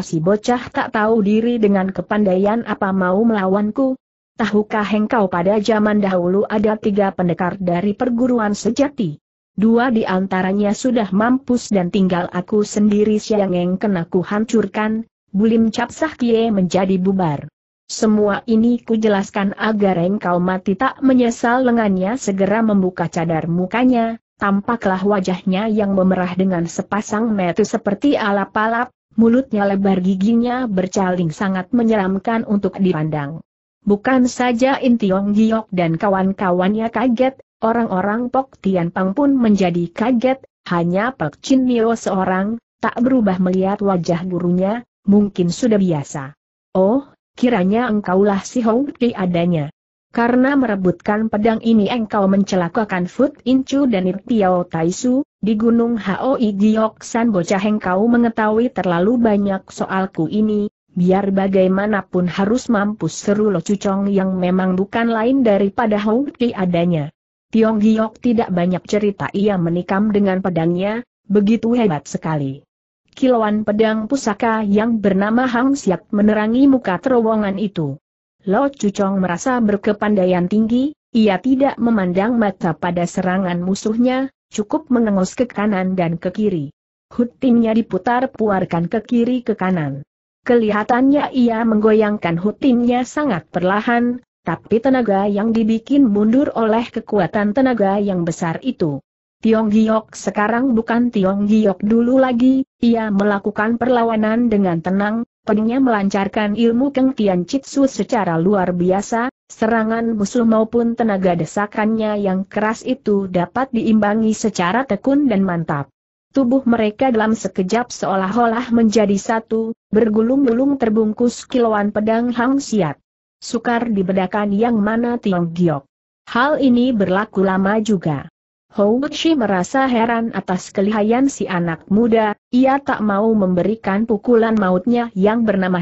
si bocah tak tahu diri dengan kepandaian apa mau melawanku? Tahukah engkau pada zaman dahulu ada tiga pendekar dari perguruan sejati? Dua di antaranya sudah mampus dan tinggal aku sendiri siang yang kena ku hancurkan, bulim capsah kie menjadi bubar. Semua ini ku jelaskan agar engkau mati tak menyesal lengannya segera membuka cadar mukanya, tampaklah wajahnya yang memerah dengan sepasang metu seperti alap-alap, mulutnya lebar giginya bercaling sangat menyeramkan untuk dipandang. Bukan saja Intiong Giok dan kawan-kawannya kaget, orang-orang Pok Tian Pang pun menjadi kaget, hanya Pek Chin Mio seorang, tak berubah melihat wajah gurunya, mungkin sudah biasa. Oh, kiranya engkaulah si Hong Di adanya. Karena merebutkan pedang ini engkau mencelakakan Fut Incu dan Tiao Taisu, di Gunung Hoi Giok San bocah engkau mengetahui terlalu banyak soalku ini, biar bagaimanapun harus mampus seru Lo Cucong yang memang bukan lain daripada Hong Ki adanya. Tiong Giok tidak banyak cerita ia menikam dengan pedangnya, begitu hebat sekali. Kilauan pedang pusaka yang bernama Hang Siak menerangi muka terowongan itu. Lo Cucong merasa berkepandaian tinggi, ia tidak memandang mata pada serangan musuhnya, cukup menengos ke kanan dan ke kiri. Hutinnya diputar puarkan ke kiri ke kanan. Kelihatannya ia menggoyangkan hutinnya sangat perlahan, tapi tenaga yang dibikin mundur oleh kekuatan tenaga yang besar itu. Tiong Giok sekarang bukan Tiong Giok dulu lagi, ia melakukan perlawanan dengan tenang, Pengnya melancarkan ilmu Keng Tian Chitsu secara luar biasa, serangan musuh maupun tenaga desakannya yang keras itu dapat diimbangi secara tekun dan mantap. Tubuh mereka dalam sekejap seolah-olah menjadi satu, bergulung-gulung terbungkus kiloan pedang Hang Siat. Sukar dibedakan yang mana Tiong Giok. Hal ini berlaku lama juga. Hou Chi merasa heran atas kelihayan si anak muda, ia tak mau memberikan pukulan mautnya yang bernama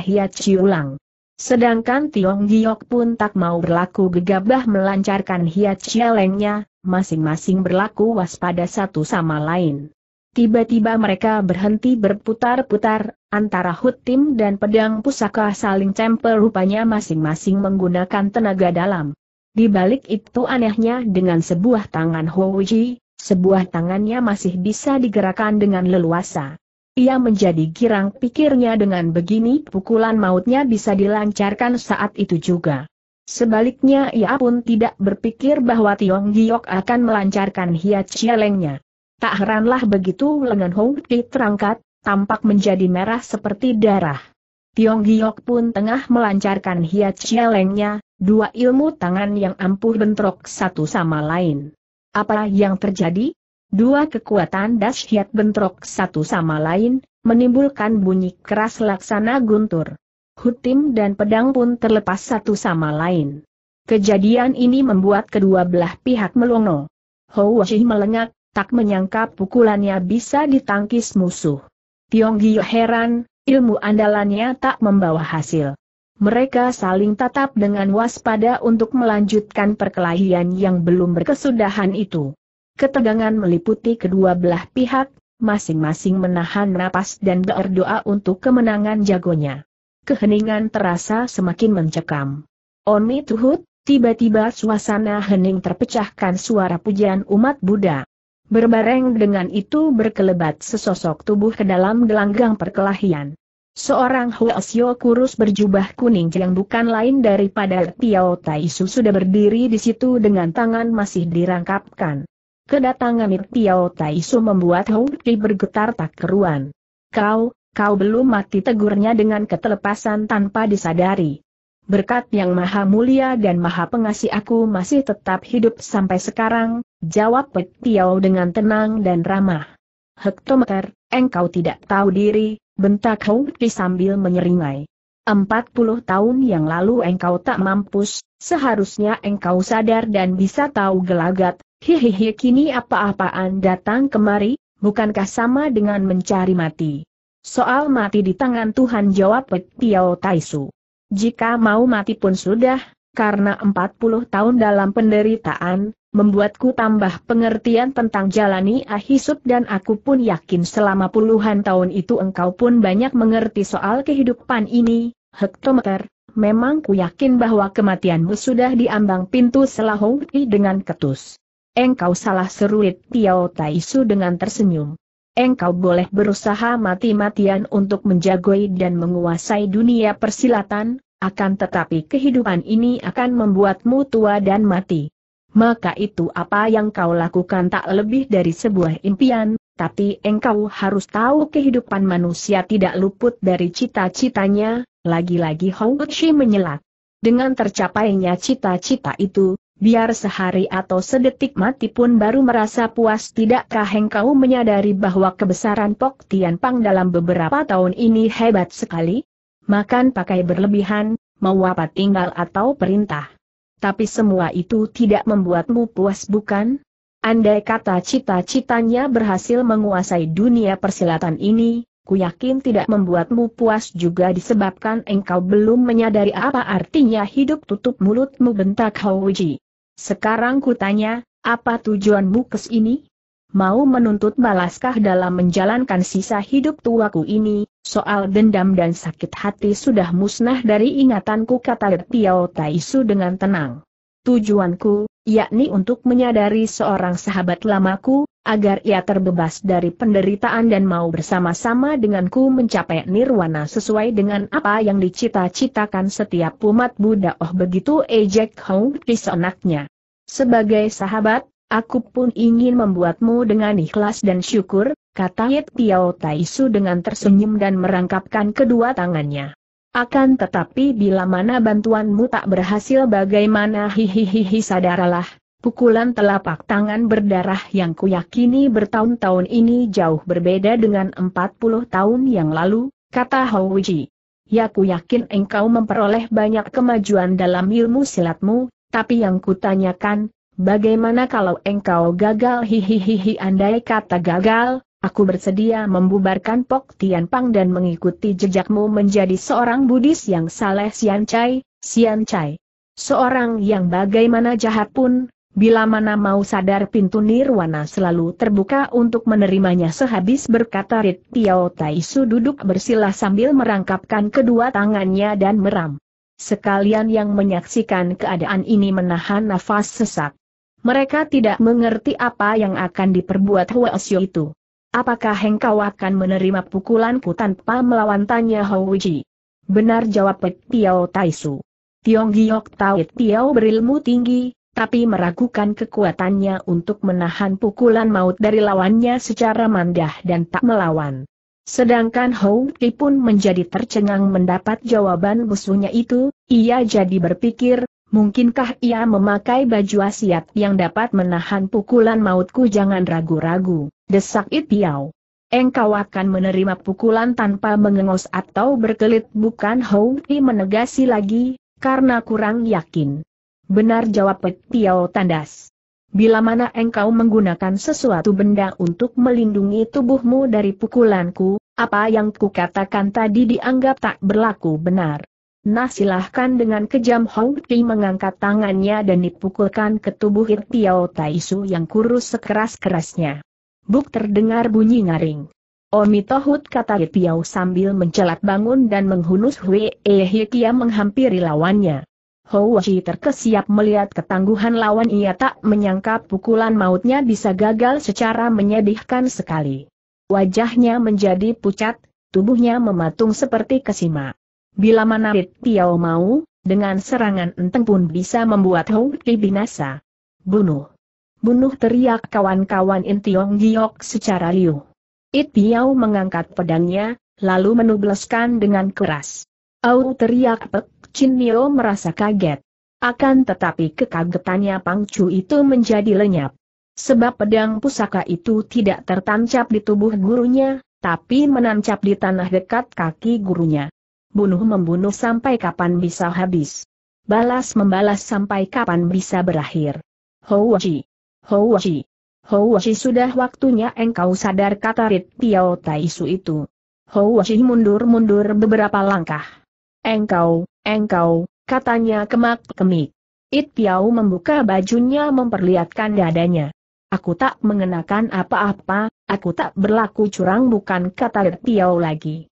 Lang. Sedangkan Tiong Giok pun tak mau berlaku gegabah melancarkan Hiachielengnya, masing-masing berlaku waspada satu sama lain. Tiba-tiba mereka berhenti berputar-putar, antara hutim dan pedang pusaka saling cempel rupanya masing-masing menggunakan tenaga dalam. Di balik itu anehnya dengan sebuah tangan Houji, sebuah tangannya masih bisa digerakkan dengan leluasa. Ia menjadi girang pikirnya dengan begini pukulan mautnya bisa dilancarkan saat itu juga. Sebaliknya ia pun tidak berpikir bahwa Tiong Giok akan melancarkan hiat cielengnya. Tak heranlah begitu lengan Hong Ki terangkat, tampak menjadi merah seperti darah. Tiong Giok pun tengah melancarkan hiat cielengnya, Dua ilmu tangan yang ampuh bentrok satu sama lain. Apa yang terjadi? Dua kekuatan dahsyat bentrok satu sama lain, menimbulkan bunyi keras laksana guntur. Hutim dan pedang pun terlepas satu sama lain. Kejadian ini membuat kedua belah pihak melongo. Hou Washih melengak, tak menyangka pukulannya bisa ditangkis musuh. Tiong heran, ilmu andalannya tak membawa hasil. Mereka saling tatap dengan waspada untuk melanjutkan perkelahian yang belum berkesudahan itu. Ketegangan meliputi kedua belah pihak, masing-masing menahan napas dan berdoa untuk kemenangan jagonya. Keheningan terasa semakin mencekam. Oni Tuhut, tiba-tiba suasana hening terpecahkan suara pujian umat Buddha. Berbareng dengan itu berkelebat sesosok tubuh ke dalam gelanggang perkelahian. Seorang Xiao kurus berjubah kuning yang bukan lain daripada Tiao Su sudah berdiri di situ dengan tangan masih dirangkapkan. Kedatangan Tiao Su membuat Hou Ki bergetar tak keruan. Kau, kau belum mati tegurnya dengan ketelepasan tanpa disadari. Berkat yang maha mulia dan maha pengasih aku masih tetap hidup sampai sekarang, jawab Piao dengan tenang dan ramah. Hektometer, engkau tidak tahu diri, Bentak Pi sambil menyeringai. Empat puluh tahun yang lalu engkau tak mampus, seharusnya engkau sadar dan bisa tahu gelagat, hihihi kini apa-apaan datang kemari, bukankah sama dengan mencari mati. Soal mati di tangan Tuhan jawab Pek Tiao Taisu. Jika mau mati pun sudah, karena empat puluh tahun dalam penderitaan, membuatku tambah pengertian tentang jalani ahisub dan aku pun yakin selama puluhan tahun itu engkau pun banyak mengerti soal kehidupan ini, hektometer, memang ku yakin bahwa kematianmu sudah diambang pintu selahong dengan ketus. Engkau salah seruit Tiao Taisu dengan tersenyum. Engkau boleh berusaha mati-matian untuk menjagoi dan menguasai dunia persilatan, akan tetapi kehidupan ini akan membuatmu tua dan mati maka itu apa yang kau lakukan tak lebih dari sebuah impian, tapi engkau harus tahu kehidupan manusia tidak luput dari cita-citanya, lagi-lagi Hong Uchi menyelak. Dengan tercapainya cita-cita itu, biar sehari atau sedetik mati pun baru merasa puas tidakkah engkau menyadari bahwa kebesaran Pok Tian Pang dalam beberapa tahun ini hebat sekali? Makan pakai berlebihan, mau apa tinggal atau perintah tapi semua itu tidak membuatmu puas bukan? Andai kata cita-citanya berhasil menguasai dunia persilatan ini, ku yakin tidak membuatmu puas juga disebabkan engkau belum menyadari apa artinya hidup tutup mulutmu bentak Houji. Sekarang ku tanya, apa tujuanmu ke sini? Mau menuntut balaskah dalam menjalankan sisa hidup tuaku ini, Soal dendam dan sakit hati sudah musnah dari ingatanku kata Tiao Taisu dengan tenang. Tujuanku, yakni untuk menyadari seorang sahabat lamaku, agar ia terbebas dari penderitaan dan mau bersama-sama denganku mencapai nirwana sesuai dengan apa yang dicita-citakan setiap umat Buddha oh begitu ejek Hong di Sebagai sahabat, Aku pun ingin membuatmu dengan ikhlas dan syukur, kata Yit Tiao Taisu dengan tersenyum dan merangkapkan kedua tangannya. Akan tetapi bila mana bantuanmu tak berhasil bagaimana hihihihi sadaralah, pukulan telapak tangan berdarah yang kuyakini bertahun-tahun ini jauh berbeda dengan 40 tahun yang lalu, kata Hou Wiji. Ya ku yakin engkau memperoleh banyak kemajuan dalam ilmu silatmu, tapi yang kutanyakan, Bagaimana kalau engkau gagal hihihihi andai kata gagal, aku bersedia membubarkan Pok Tian Pang dan mengikuti jejakmu menjadi seorang Buddhis yang saleh Sian Chai, Sian Chai. Seorang yang bagaimana jahat pun, bila mana mau sadar pintu nirwana selalu terbuka untuk menerimanya sehabis berkata Rit Tiao Taisu duduk bersila sambil merangkapkan kedua tangannya dan meram. Sekalian yang menyaksikan keadaan ini menahan nafas sesak. Mereka tidak mengerti apa yang akan diperbuat Huasyo itu. Apakah engkau akan menerima pukulanku tanpa melawan tanya Ji. Benar jawab Pek Tiao Taisu. Tiong Giok tahu Tiao berilmu tinggi, tapi meragukan kekuatannya untuk menahan pukulan maut dari lawannya secara mandah dan tak melawan. Sedangkan Hou Ji pun menjadi tercengang mendapat jawaban musuhnya itu, ia jadi berpikir, Mungkinkah ia memakai baju asiat yang dapat menahan pukulan mautku jangan ragu-ragu, desak It Piao. Engkau akan menerima pukulan tanpa mengengos atau berkelit bukan Hou Ti menegasi lagi, karena kurang yakin. Benar jawab It tandas. Bila mana engkau menggunakan sesuatu benda untuk melindungi tubuhmu dari pukulanku, apa yang kukatakan tadi dianggap tak berlaku benar. Nah silahkan dengan kejam Hong Ki mengangkat tangannya dan dipukulkan ke tubuh Hit Tiao Taisu yang kurus sekeras-kerasnya. Buk terdengar bunyi ngaring. Omitohut kata Hit Tiao sambil mencelat bangun dan menghunus Hui E Hitia menghampiri lawannya. Houachi terkesiap melihat ketangguhan lawan ia tak menyangka pukulan mautnya bisa gagal secara menyedihkan sekali. Wajahnya menjadi pucat, tubuhnya mematung seperti kesima. Bila mana Tiao mau, dengan serangan enteng pun bisa membuat Hou Ki binasa. Bunuh. Bunuh teriak kawan-kawan In Tiong Giok secara liu. It Tiao mengangkat pedangnya, lalu menubleskan dengan keras. Au teriak Pek Chin Nio merasa kaget. Akan tetapi kekagetannya Pang Chu itu menjadi lenyap. Sebab pedang pusaka itu tidak tertancap di tubuh gurunya, tapi menancap di tanah dekat kaki gurunya bunuh-membunuh sampai kapan bisa habis. Balas membalas sampai kapan bisa berakhir. Houji, Houji, Houji sudah waktunya engkau sadar kata Rit Tiao Taisu itu. Houji mundur-mundur beberapa langkah. Engkau, engkau, katanya kemak-kemik. It Tiao membuka bajunya memperlihatkan dadanya. Aku tak mengenakan apa-apa, aku tak berlaku curang bukan kata Rit Tiao lagi.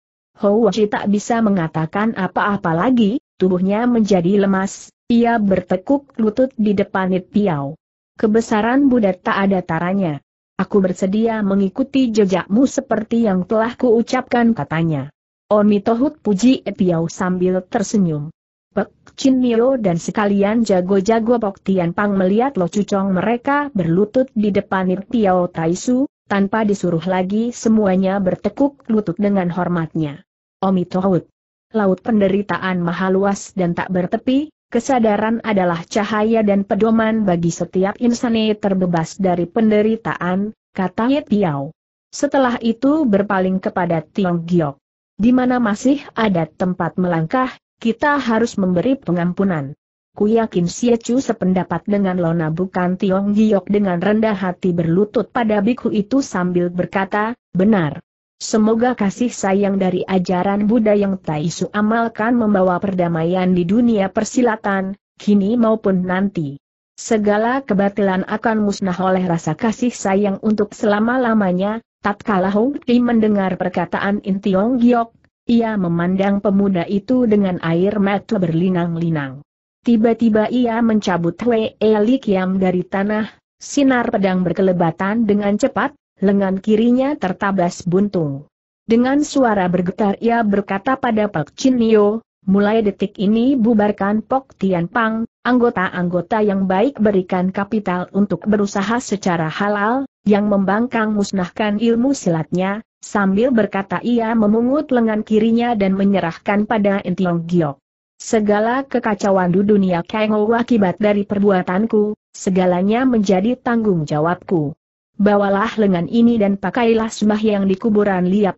Wei tak bisa mengatakan apa-apa lagi, tubuhnya menjadi lemas, ia bertekuk lutut di depan Nit Piao. Kebesaran Buddha tak ada taranya. Aku bersedia mengikuti jejakmu seperti yang telah kuucapkan katanya. Onitohut puji Piau sambil tersenyum. Pek Chin Mio dan sekalian jago-jago Pok Tian Pang melihat Lo Cucong mereka berlutut di depan Nit Taisu, tanpa disuruh lagi semuanya bertekuk lutut dengan hormatnya. Omitohut. Laut penderitaan maha luas dan tak bertepi, kesadaran adalah cahaya dan pedoman bagi setiap insani terbebas dari penderitaan, kata Ye Piao. Setelah itu berpaling kepada Tiong Giok. Di mana masih ada tempat melangkah, kita harus memberi pengampunan. Ku yakin Chu sependapat dengan Lona bukan Tiong Giok dengan rendah hati berlutut pada biku itu sambil berkata, benar. Semoga kasih sayang dari ajaran Buddha yang Taisu amalkan membawa perdamaian di dunia persilatan, kini maupun nanti. Segala kebatilan akan musnah oleh rasa kasih sayang untuk selama-lamanya, tatkala Hong Ti mendengar perkataan Intiong Giok, ia memandang pemuda itu dengan air mata berlinang-linang. Tiba-tiba ia mencabut Wei yang dari tanah, sinar pedang berkelebatan dengan cepat, lengan kirinya tertabas buntung. Dengan suara bergetar ia berkata pada Pak Chin Nio, mulai detik ini bubarkan Pok Tian Pang, anggota-anggota yang baik berikan kapital untuk berusaha secara halal, yang membangkang musnahkan ilmu silatnya, sambil berkata ia memungut lengan kirinya dan menyerahkan pada Intiong Giok. Segala kekacauan di dunia Kengo akibat dari perbuatanku, segalanya menjadi tanggung jawabku. Bawalah lengan ini dan pakailah sembah yang di kuburan Lia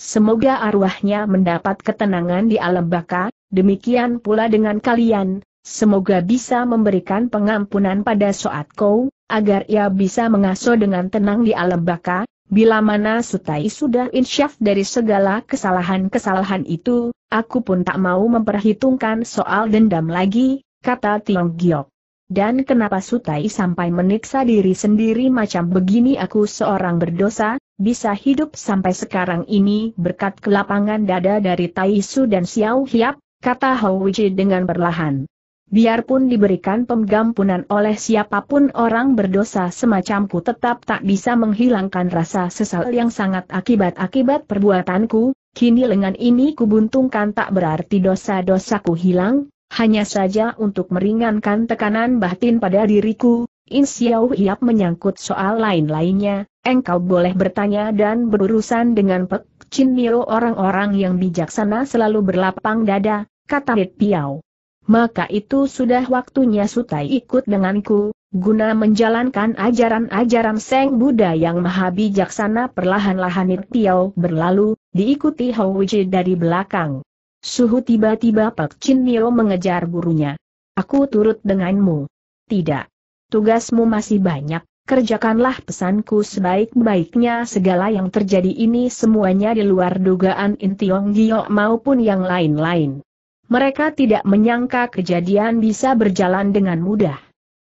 semoga arwahnya mendapat ketenangan di alam baka, demikian pula dengan kalian, semoga bisa memberikan pengampunan pada soat kau, agar ia bisa mengasuh dengan tenang di alam baka, bila mana Sutai sudah insyaf dari segala kesalahan-kesalahan itu, aku pun tak mau memperhitungkan soal dendam lagi, kata Tiong Giok. Dan kenapa Sutai sampai meniksa diri sendiri macam begini aku seorang berdosa, bisa hidup sampai sekarang ini berkat kelapangan dada dari Tai Su dan Xiao Hiap, kata Hou Wiji dengan perlahan. Biarpun diberikan pengampunan oleh siapapun orang berdosa semacamku tetap tak bisa menghilangkan rasa sesal yang sangat akibat-akibat perbuatanku, kini lengan ini kubuntungkan tak berarti dosa-dosaku hilang, hanya saja untuk meringankan tekanan batin pada diriku, In Xiao Hiap menyangkut soal lain-lainnya, engkau boleh bertanya dan berurusan dengan Pek Chin Mio orang-orang yang bijaksana selalu berlapang dada, kata Red Piao. Maka itu sudah waktunya Sutai ikut denganku, guna menjalankan ajaran-ajaran Seng Buddha yang maha bijaksana perlahan-lahan Red Piao berlalu, diikuti Hou Wiji dari belakang. Suhu tiba-tiba Pak Chin Mio mengejar gurunya. Aku turut denganmu. Tidak. Tugasmu masih banyak, kerjakanlah pesanku sebaik-baiknya segala yang terjadi ini semuanya di luar dugaan Intiong Gio maupun yang lain-lain. Mereka tidak menyangka kejadian bisa berjalan dengan mudah.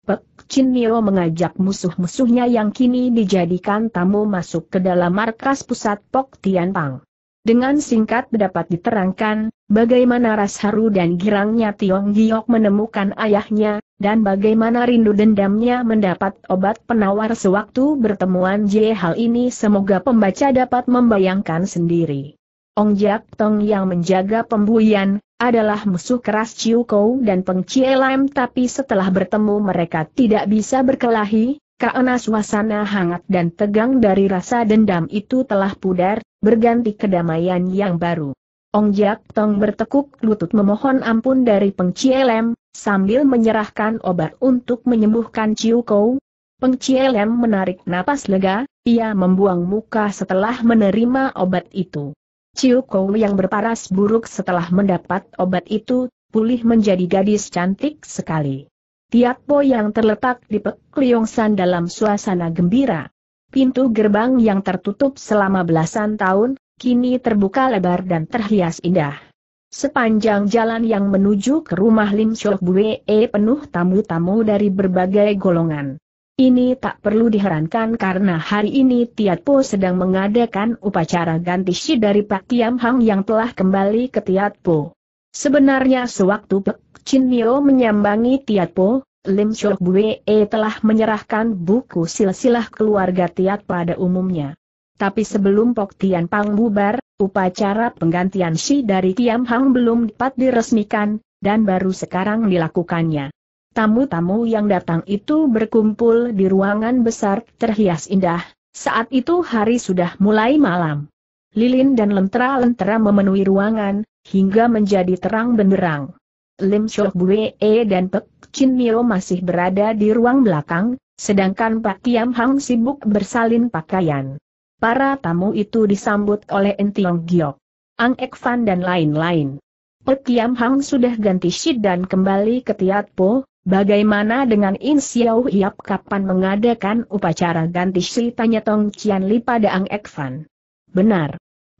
Pek Chin Mio mengajak musuh-musuhnya yang kini dijadikan tamu masuk ke dalam markas pusat Pok Tian Pang. Dengan singkat dapat diterangkan, bagaimana ras haru dan girangnya Tiong Giok menemukan ayahnya, dan bagaimana rindu dendamnya mendapat obat penawar sewaktu bertemuan Jie. Hal ini semoga pembaca dapat membayangkan sendiri. Ong Jak Tong yang menjaga pembuian, adalah musuh keras Chiu Kou dan Peng Chie Lam tapi setelah bertemu mereka tidak bisa berkelahi, karena suasana hangat dan tegang dari rasa dendam itu telah pudar, berganti kedamaian yang baru. Ong Jak Tong bertekuk lutut memohon ampun dari Peng Cielem, sambil menyerahkan obat untuk menyembuhkan Ciu Kou. Peng Cielem menarik napas lega, ia membuang muka setelah menerima obat itu. Ciu Kou yang berparas buruk setelah mendapat obat itu, pulih menjadi gadis cantik sekali. Po yang terletak di Pek dalam suasana gembira. Pintu gerbang yang tertutup selama belasan tahun, kini terbuka lebar dan terhias indah. Sepanjang jalan yang menuju ke rumah Lim Chok Bue penuh tamu-tamu dari berbagai golongan. Ini tak perlu diherankan karena hari ini Tiat Po sedang mengadakan upacara ganti si dari Pak Tiam Hang yang telah kembali ke Tiat Po. Sebenarnya sewaktu Pek Chin Nio menyambangi Po, Lim Chok E telah menyerahkan buku silsilah keluarga Tiat pada umumnya. Tapi sebelum Pok Tian Pang bubar, upacara penggantian Shi dari Tiam Hang belum dapat diresmikan, dan baru sekarang dilakukannya. Tamu-tamu yang datang itu berkumpul di ruangan besar terhias indah, saat itu hari sudah mulai malam lilin dan lentera-lentera memenuhi ruangan, hingga menjadi terang benderang. Lim Shok Bue e dan Pek Chin Mio masih berada di ruang belakang, sedangkan Pak Kiam Hang sibuk bersalin pakaian. Para tamu itu disambut oleh Entiong Giok, Ang Ek Fan dan lain-lain. Pek Kiam Hang sudah ganti sheet dan kembali ke Tiat Po, Bagaimana dengan In Xiao Hiap kapan mengadakan upacara ganti shit tanya Tong Cian Li pada Ang Ek Fan. Benar,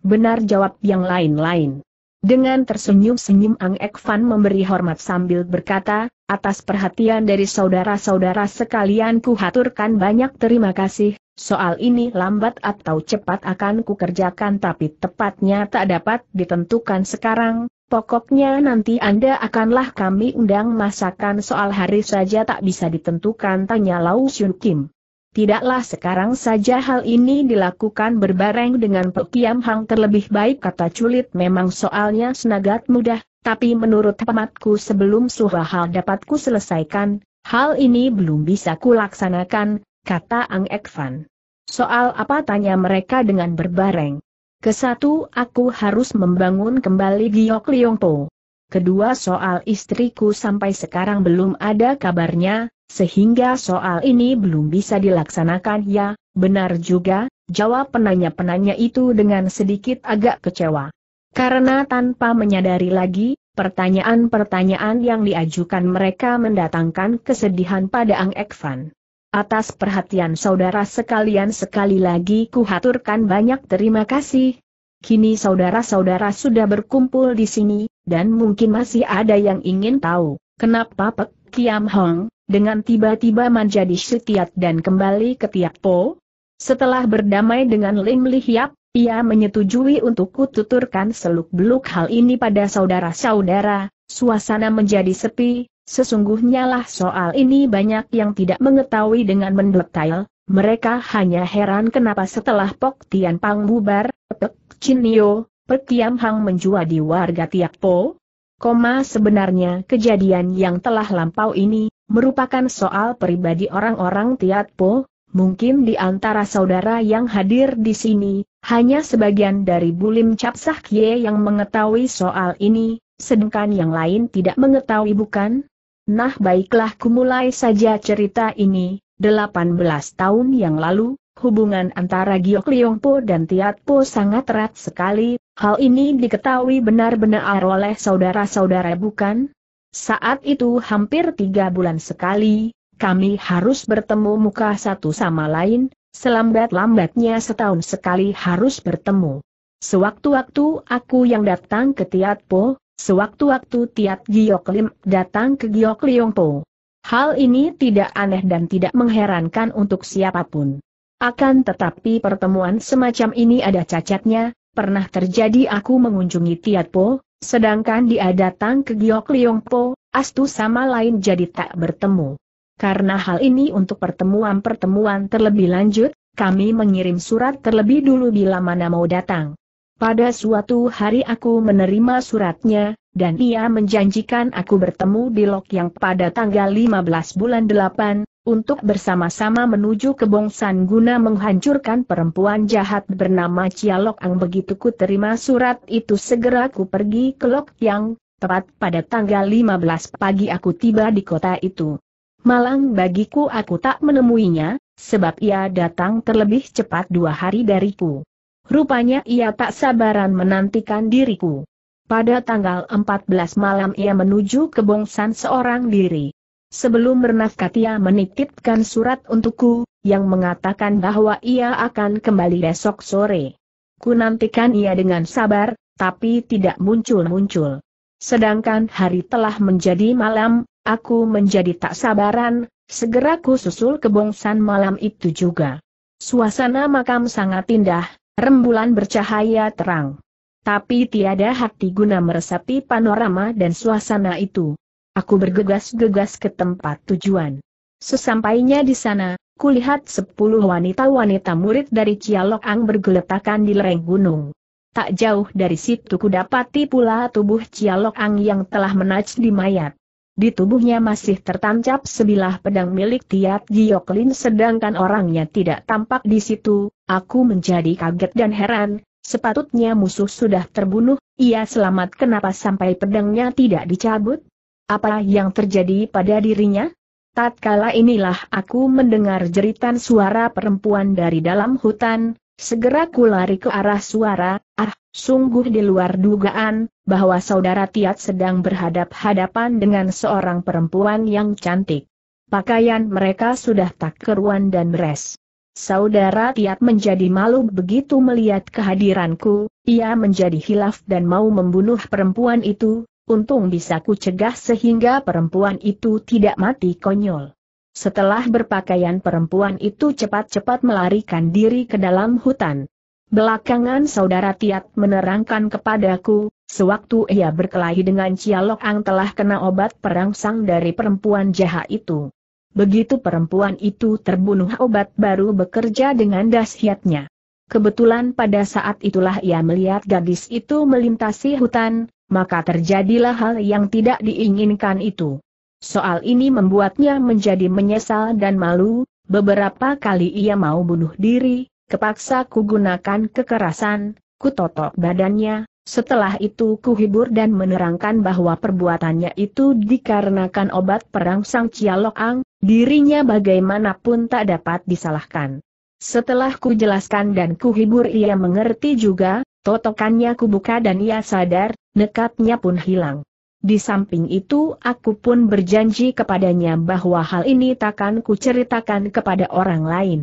Benar jawab yang lain-lain. Dengan tersenyum-senyum Ang Ekvan memberi hormat sambil berkata, atas perhatian dari saudara-saudara sekalian kuhaturkan banyak terima kasih, soal ini lambat atau cepat akan kukerjakan tapi tepatnya tak dapat ditentukan sekarang, Pokoknya nanti Anda akanlah kami undang masakan soal hari saja tak bisa ditentukan tanya Lau Xun Kim. Tidaklah sekarang saja hal ini dilakukan berbareng dengan Pekiam Hang terlebih baik kata Culit memang soalnya senagat mudah, tapi menurut pamatku sebelum hal dapatku selesaikan, hal ini belum bisa kulaksanakan, kata Ang Ekvan. Soal apa tanya mereka dengan berbareng? Kesatu aku harus membangun kembali Giok Liong Po. Kedua soal istriku sampai sekarang belum ada kabarnya, sehingga soal ini belum bisa dilaksanakan ya, benar juga, jawab penanya-penanya itu dengan sedikit agak kecewa. Karena tanpa menyadari lagi, pertanyaan-pertanyaan yang diajukan mereka mendatangkan kesedihan pada Ang Ekvan. Atas perhatian saudara sekalian sekali lagi kuhaturkan banyak terima kasih. Kini saudara-saudara sudah berkumpul di sini, dan mungkin masih ada yang ingin tahu, kenapa Pek Kiam Hong, dengan tiba-tiba menjadi setiat dan kembali ke Tiap Po. Setelah berdamai dengan Lim Lihyap, ia menyetujui untuk kututurkan seluk-beluk hal ini pada saudara-saudara, suasana menjadi sepi, sesungguhnya lah soal ini banyak yang tidak mengetahui dengan mendetail, mereka hanya heran kenapa setelah Pok Tian Pang bubar, Pek Nio, Pek Tiam Hang menjual di warga Tiap Po, Koma sebenarnya kejadian yang telah lampau ini, merupakan soal pribadi orang-orang Tiatpo, mungkin di antara saudara yang hadir di sini, hanya sebagian dari Bulim Capsah Kie yang mengetahui soal ini, sedangkan yang lain tidak mengetahui bukan? Nah baiklah kumulai saja cerita ini, 18 tahun yang lalu, hubungan antara Giok Po dan Po sangat erat sekali, hal ini diketahui benar-benar oleh saudara-saudara bukan? Saat itu hampir tiga bulan sekali, kami harus bertemu muka satu sama lain, selambat-lambatnya setahun sekali harus bertemu. Sewaktu-waktu aku yang datang ke Tiat Po, sewaktu-waktu Tiat Giok Lim datang ke Giok Liong Po. Hal ini tidak aneh dan tidak mengherankan untuk siapapun. Akan tetapi pertemuan semacam ini ada cacatnya, pernah terjadi aku mengunjungi Tiat Po, Sedangkan dia datang ke Giok Liong Po, astu sama lain jadi tak bertemu. Karena hal ini untuk pertemuan-pertemuan terlebih lanjut, kami mengirim surat terlebih dulu bila mana mau datang. Pada suatu hari aku menerima suratnya, dan ia menjanjikan aku bertemu di Lok yang pada tanggal 15 bulan 8, untuk bersama-sama menuju ke Bongsan guna menghancurkan perempuan jahat bernama Cialok Ang begitu ku terima surat itu segera ku pergi ke Lok Yang, tepat pada tanggal 15 pagi aku tiba di kota itu. Malang bagiku aku tak menemuinya, sebab ia datang terlebih cepat dua hari dariku. Rupanya ia tak sabaran menantikan diriku. Pada tanggal 14 malam ia menuju ke Bongsan seorang diri. Sebelum bernafkah ia menitipkan surat untukku, yang mengatakan bahwa ia akan kembali besok sore. Ku nantikan ia dengan sabar, tapi tidak muncul-muncul. Sedangkan hari telah menjadi malam, aku menjadi tak sabaran, segera ku susul kebongsan malam itu juga. Suasana makam sangat indah, rembulan bercahaya terang. Tapi tiada hati guna meresapi panorama dan suasana itu. Aku bergegas-gegas ke tempat tujuan. Sesampainya di sana, kulihat sepuluh wanita-wanita murid dari Cialok Ang bergeletakan di lereng gunung. Tak jauh dari situ kudapati pula tubuh Cialok Ang yang telah menaj di mayat. Di tubuhnya masih tertancap sebilah pedang milik Tiat Gioklin sedangkan orangnya tidak tampak di situ, aku menjadi kaget dan heran, sepatutnya musuh sudah terbunuh, ia selamat kenapa sampai pedangnya tidak dicabut? Apa yang terjadi pada dirinya? Tatkala inilah aku mendengar jeritan suara perempuan dari dalam hutan, segera ku lari ke arah suara, ah, sungguh di luar dugaan, bahwa saudara Tiat sedang berhadap-hadapan dengan seorang perempuan yang cantik. Pakaian mereka sudah tak keruan dan beres. Saudara Tiat menjadi malu begitu melihat kehadiranku, ia menjadi hilaf dan mau membunuh perempuan itu, Untung bisa ku sehingga perempuan itu tidak mati konyol. Setelah berpakaian perempuan itu cepat-cepat melarikan diri ke dalam hutan. Belakangan saudara Tiat menerangkan kepadaku, sewaktu ia berkelahi dengan Cialok Ang telah kena obat perangsang dari perempuan jahat itu. Begitu perempuan itu terbunuh obat baru bekerja dengan dahsyatnya. Kebetulan pada saat itulah ia melihat gadis itu melintasi hutan, maka terjadilah hal yang tidak diinginkan itu. Soal ini membuatnya menjadi menyesal dan malu, beberapa kali ia mau bunuh diri, kepaksa ku gunakan kekerasan, Kutotok badannya, setelah itu kuhibur dan menerangkan bahwa perbuatannya itu dikarenakan obat perang Sang Cialok Ang, dirinya bagaimanapun tak dapat disalahkan. Setelah kujelaskan dan kuhibur ia mengerti juga, Totokannya kubuka dan ia sadar, nekatnya pun hilang. Di samping itu aku pun berjanji kepadanya bahwa hal ini takkan kuceritakan kepada orang lain.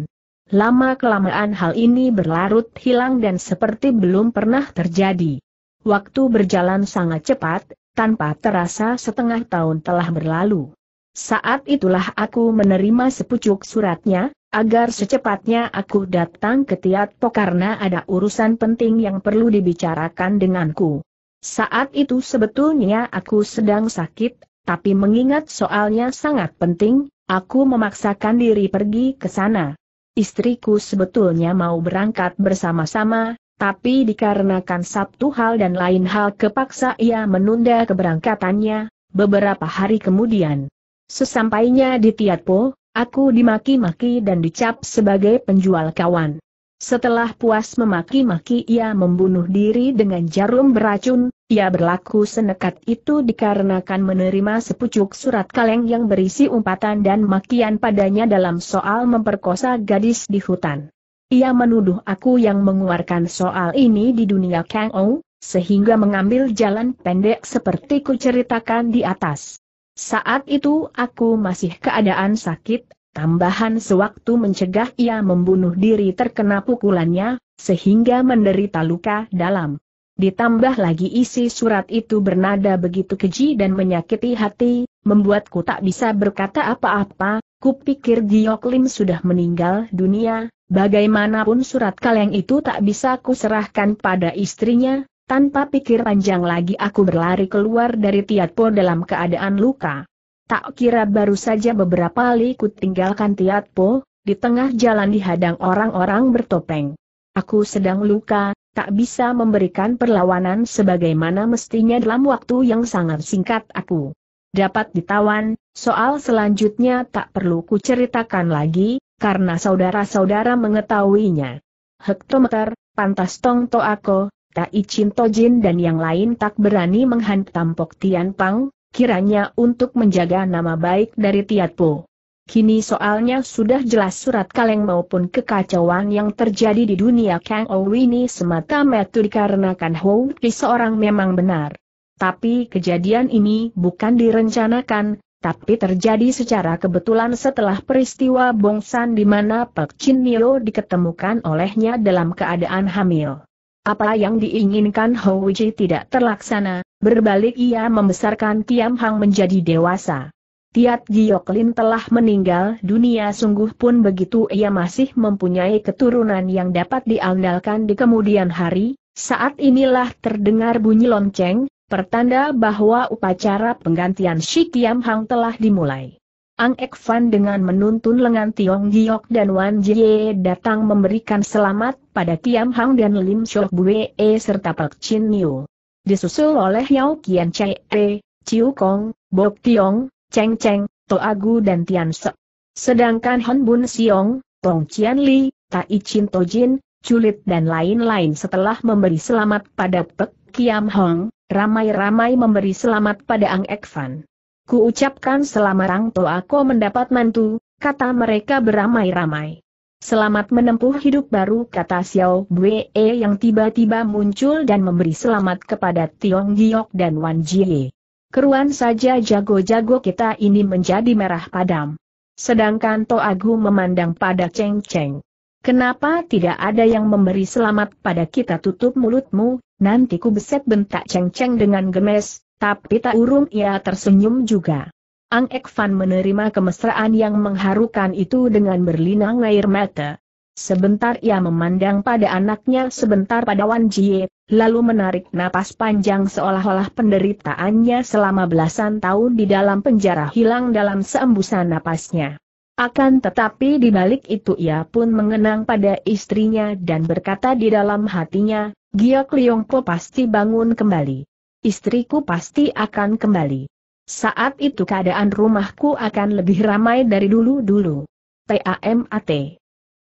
Lama-kelamaan hal ini berlarut hilang dan seperti belum pernah terjadi. Waktu berjalan sangat cepat, tanpa terasa setengah tahun telah berlalu. Saat itulah aku menerima sepucuk suratnya, agar secepatnya aku datang ke Tiatpo karena ada urusan penting yang perlu dibicarakan denganku. Saat itu sebetulnya aku sedang sakit, tapi mengingat soalnya sangat penting, aku memaksakan diri pergi ke sana. Istriku sebetulnya mau berangkat bersama-sama, tapi dikarenakan satu hal dan lain hal kepaksa ia menunda keberangkatannya, beberapa hari kemudian. Sesampainya di Tiatpo, Aku dimaki-maki dan dicap sebagai penjual kawan. Setelah puas memaki-maki ia membunuh diri dengan jarum beracun, ia berlaku senekat itu dikarenakan menerima sepucuk surat kaleng yang berisi umpatan dan makian padanya dalam soal memperkosa gadis di hutan. Ia menuduh aku yang mengeluarkan soal ini di dunia Kang Ou, sehingga mengambil jalan pendek seperti kuceritakan di atas. Saat itu aku masih keadaan sakit, tambahan sewaktu mencegah ia membunuh diri terkena pukulannya, sehingga menderita luka dalam. Ditambah lagi isi surat itu bernada begitu keji dan menyakiti hati, membuatku tak bisa berkata apa-apa, kupikir Giok Lim sudah meninggal dunia, bagaimanapun surat kaleng itu tak bisa kuserahkan pada istrinya, tanpa pikir panjang lagi aku berlari keluar dari Tiatpo dalam keadaan luka. Tak kira baru saja beberapa kali ku tinggalkan Tiatpo, di tengah jalan dihadang orang-orang bertopeng. Aku sedang luka, tak bisa memberikan perlawanan sebagaimana mestinya dalam waktu yang sangat singkat aku. Dapat ditawan, soal selanjutnya tak perlu ku ceritakan lagi, karena saudara-saudara mengetahuinya. Hektometer, pantas tongto aku. Tai Chin Tojin dan yang lain tak berani menghantam Pok Tian Pang, kiranya untuk menjaga nama baik dari Tiat Po. Kini soalnya sudah jelas surat kaleng maupun kekacauan yang terjadi di dunia Kang Ou ini semata-mata dikarenakan Hou Ki seorang memang benar. Tapi kejadian ini bukan direncanakan, tapi terjadi secara kebetulan setelah peristiwa bongsan di mana Pak Chin Nio diketemukan olehnya dalam keadaan hamil. Apa yang diinginkan Houji tidak terlaksana, berbalik ia membesarkan Tiam Hang menjadi dewasa. Tiat Gioklin telah meninggal dunia sungguh pun begitu ia masih mempunyai keturunan yang dapat diandalkan di kemudian hari, saat inilah terdengar bunyi lonceng, pertanda bahwa upacara penggantian Shi Tiam Hang telah dimulai. Ang Ek Fan dengan menuntun lengan Tiong Giok dan Wan Jie datang memberikan selamat pada Tiam Hang dan Lim Shok Bue serta Pak Chin Niu. Disusul oleh Yao Kian Chai E, Chiu Kong, Bob Tiong, Cheng Cheng, To Agu dan Tian Se. Sedangkan Hon Bun Siong, Tong Chian Li, Tai Chin To Jin, Culit dan lain-lain setelah memberi selamat pada Pek Kiam Hong, ramai-ramai memberi selamat pada Ang Ek Fan. Ku ucapkan selama rang aku mendapat mantu, kata mereka beramai-ramai. Selamat menempuh hidup baru kata Xiao Wei yang tiba-tiba muncul dan memberi selamat kepada Tiong Giok dan Wan Jie. Keruan saja jago-jago kita ini menjadi merah padam. Sedangkan Toagu memandang pada Cheng Cheng. Kenapa tidak ada yang memberi selamat pada kita tutup mulutmu, nanti ku beset bentak Cheng Cheng dengan gemes, tapi tak urung ia tersenyum juga. Ang Ekvan menerima kemesraan yang mengharukan itu dengan berlinang air mata. Sebentar ia memandang pada anaknya sebentar pada Wan Jie, lalu menarik napas panjang seolah-olah penderitaannya selama belasan tahun di dalam penjara hilang dalam seembusan napasnya. Akan tetapi di balik itu ia pun mengenang pada istrinya dan berkata di dalam hatinya, Giok Liong Po pasti bangun kembali istriku pasti akan kembali. Saat itu keadaan rumahku akan lebih ramai dari dulu-dulu. TAMAT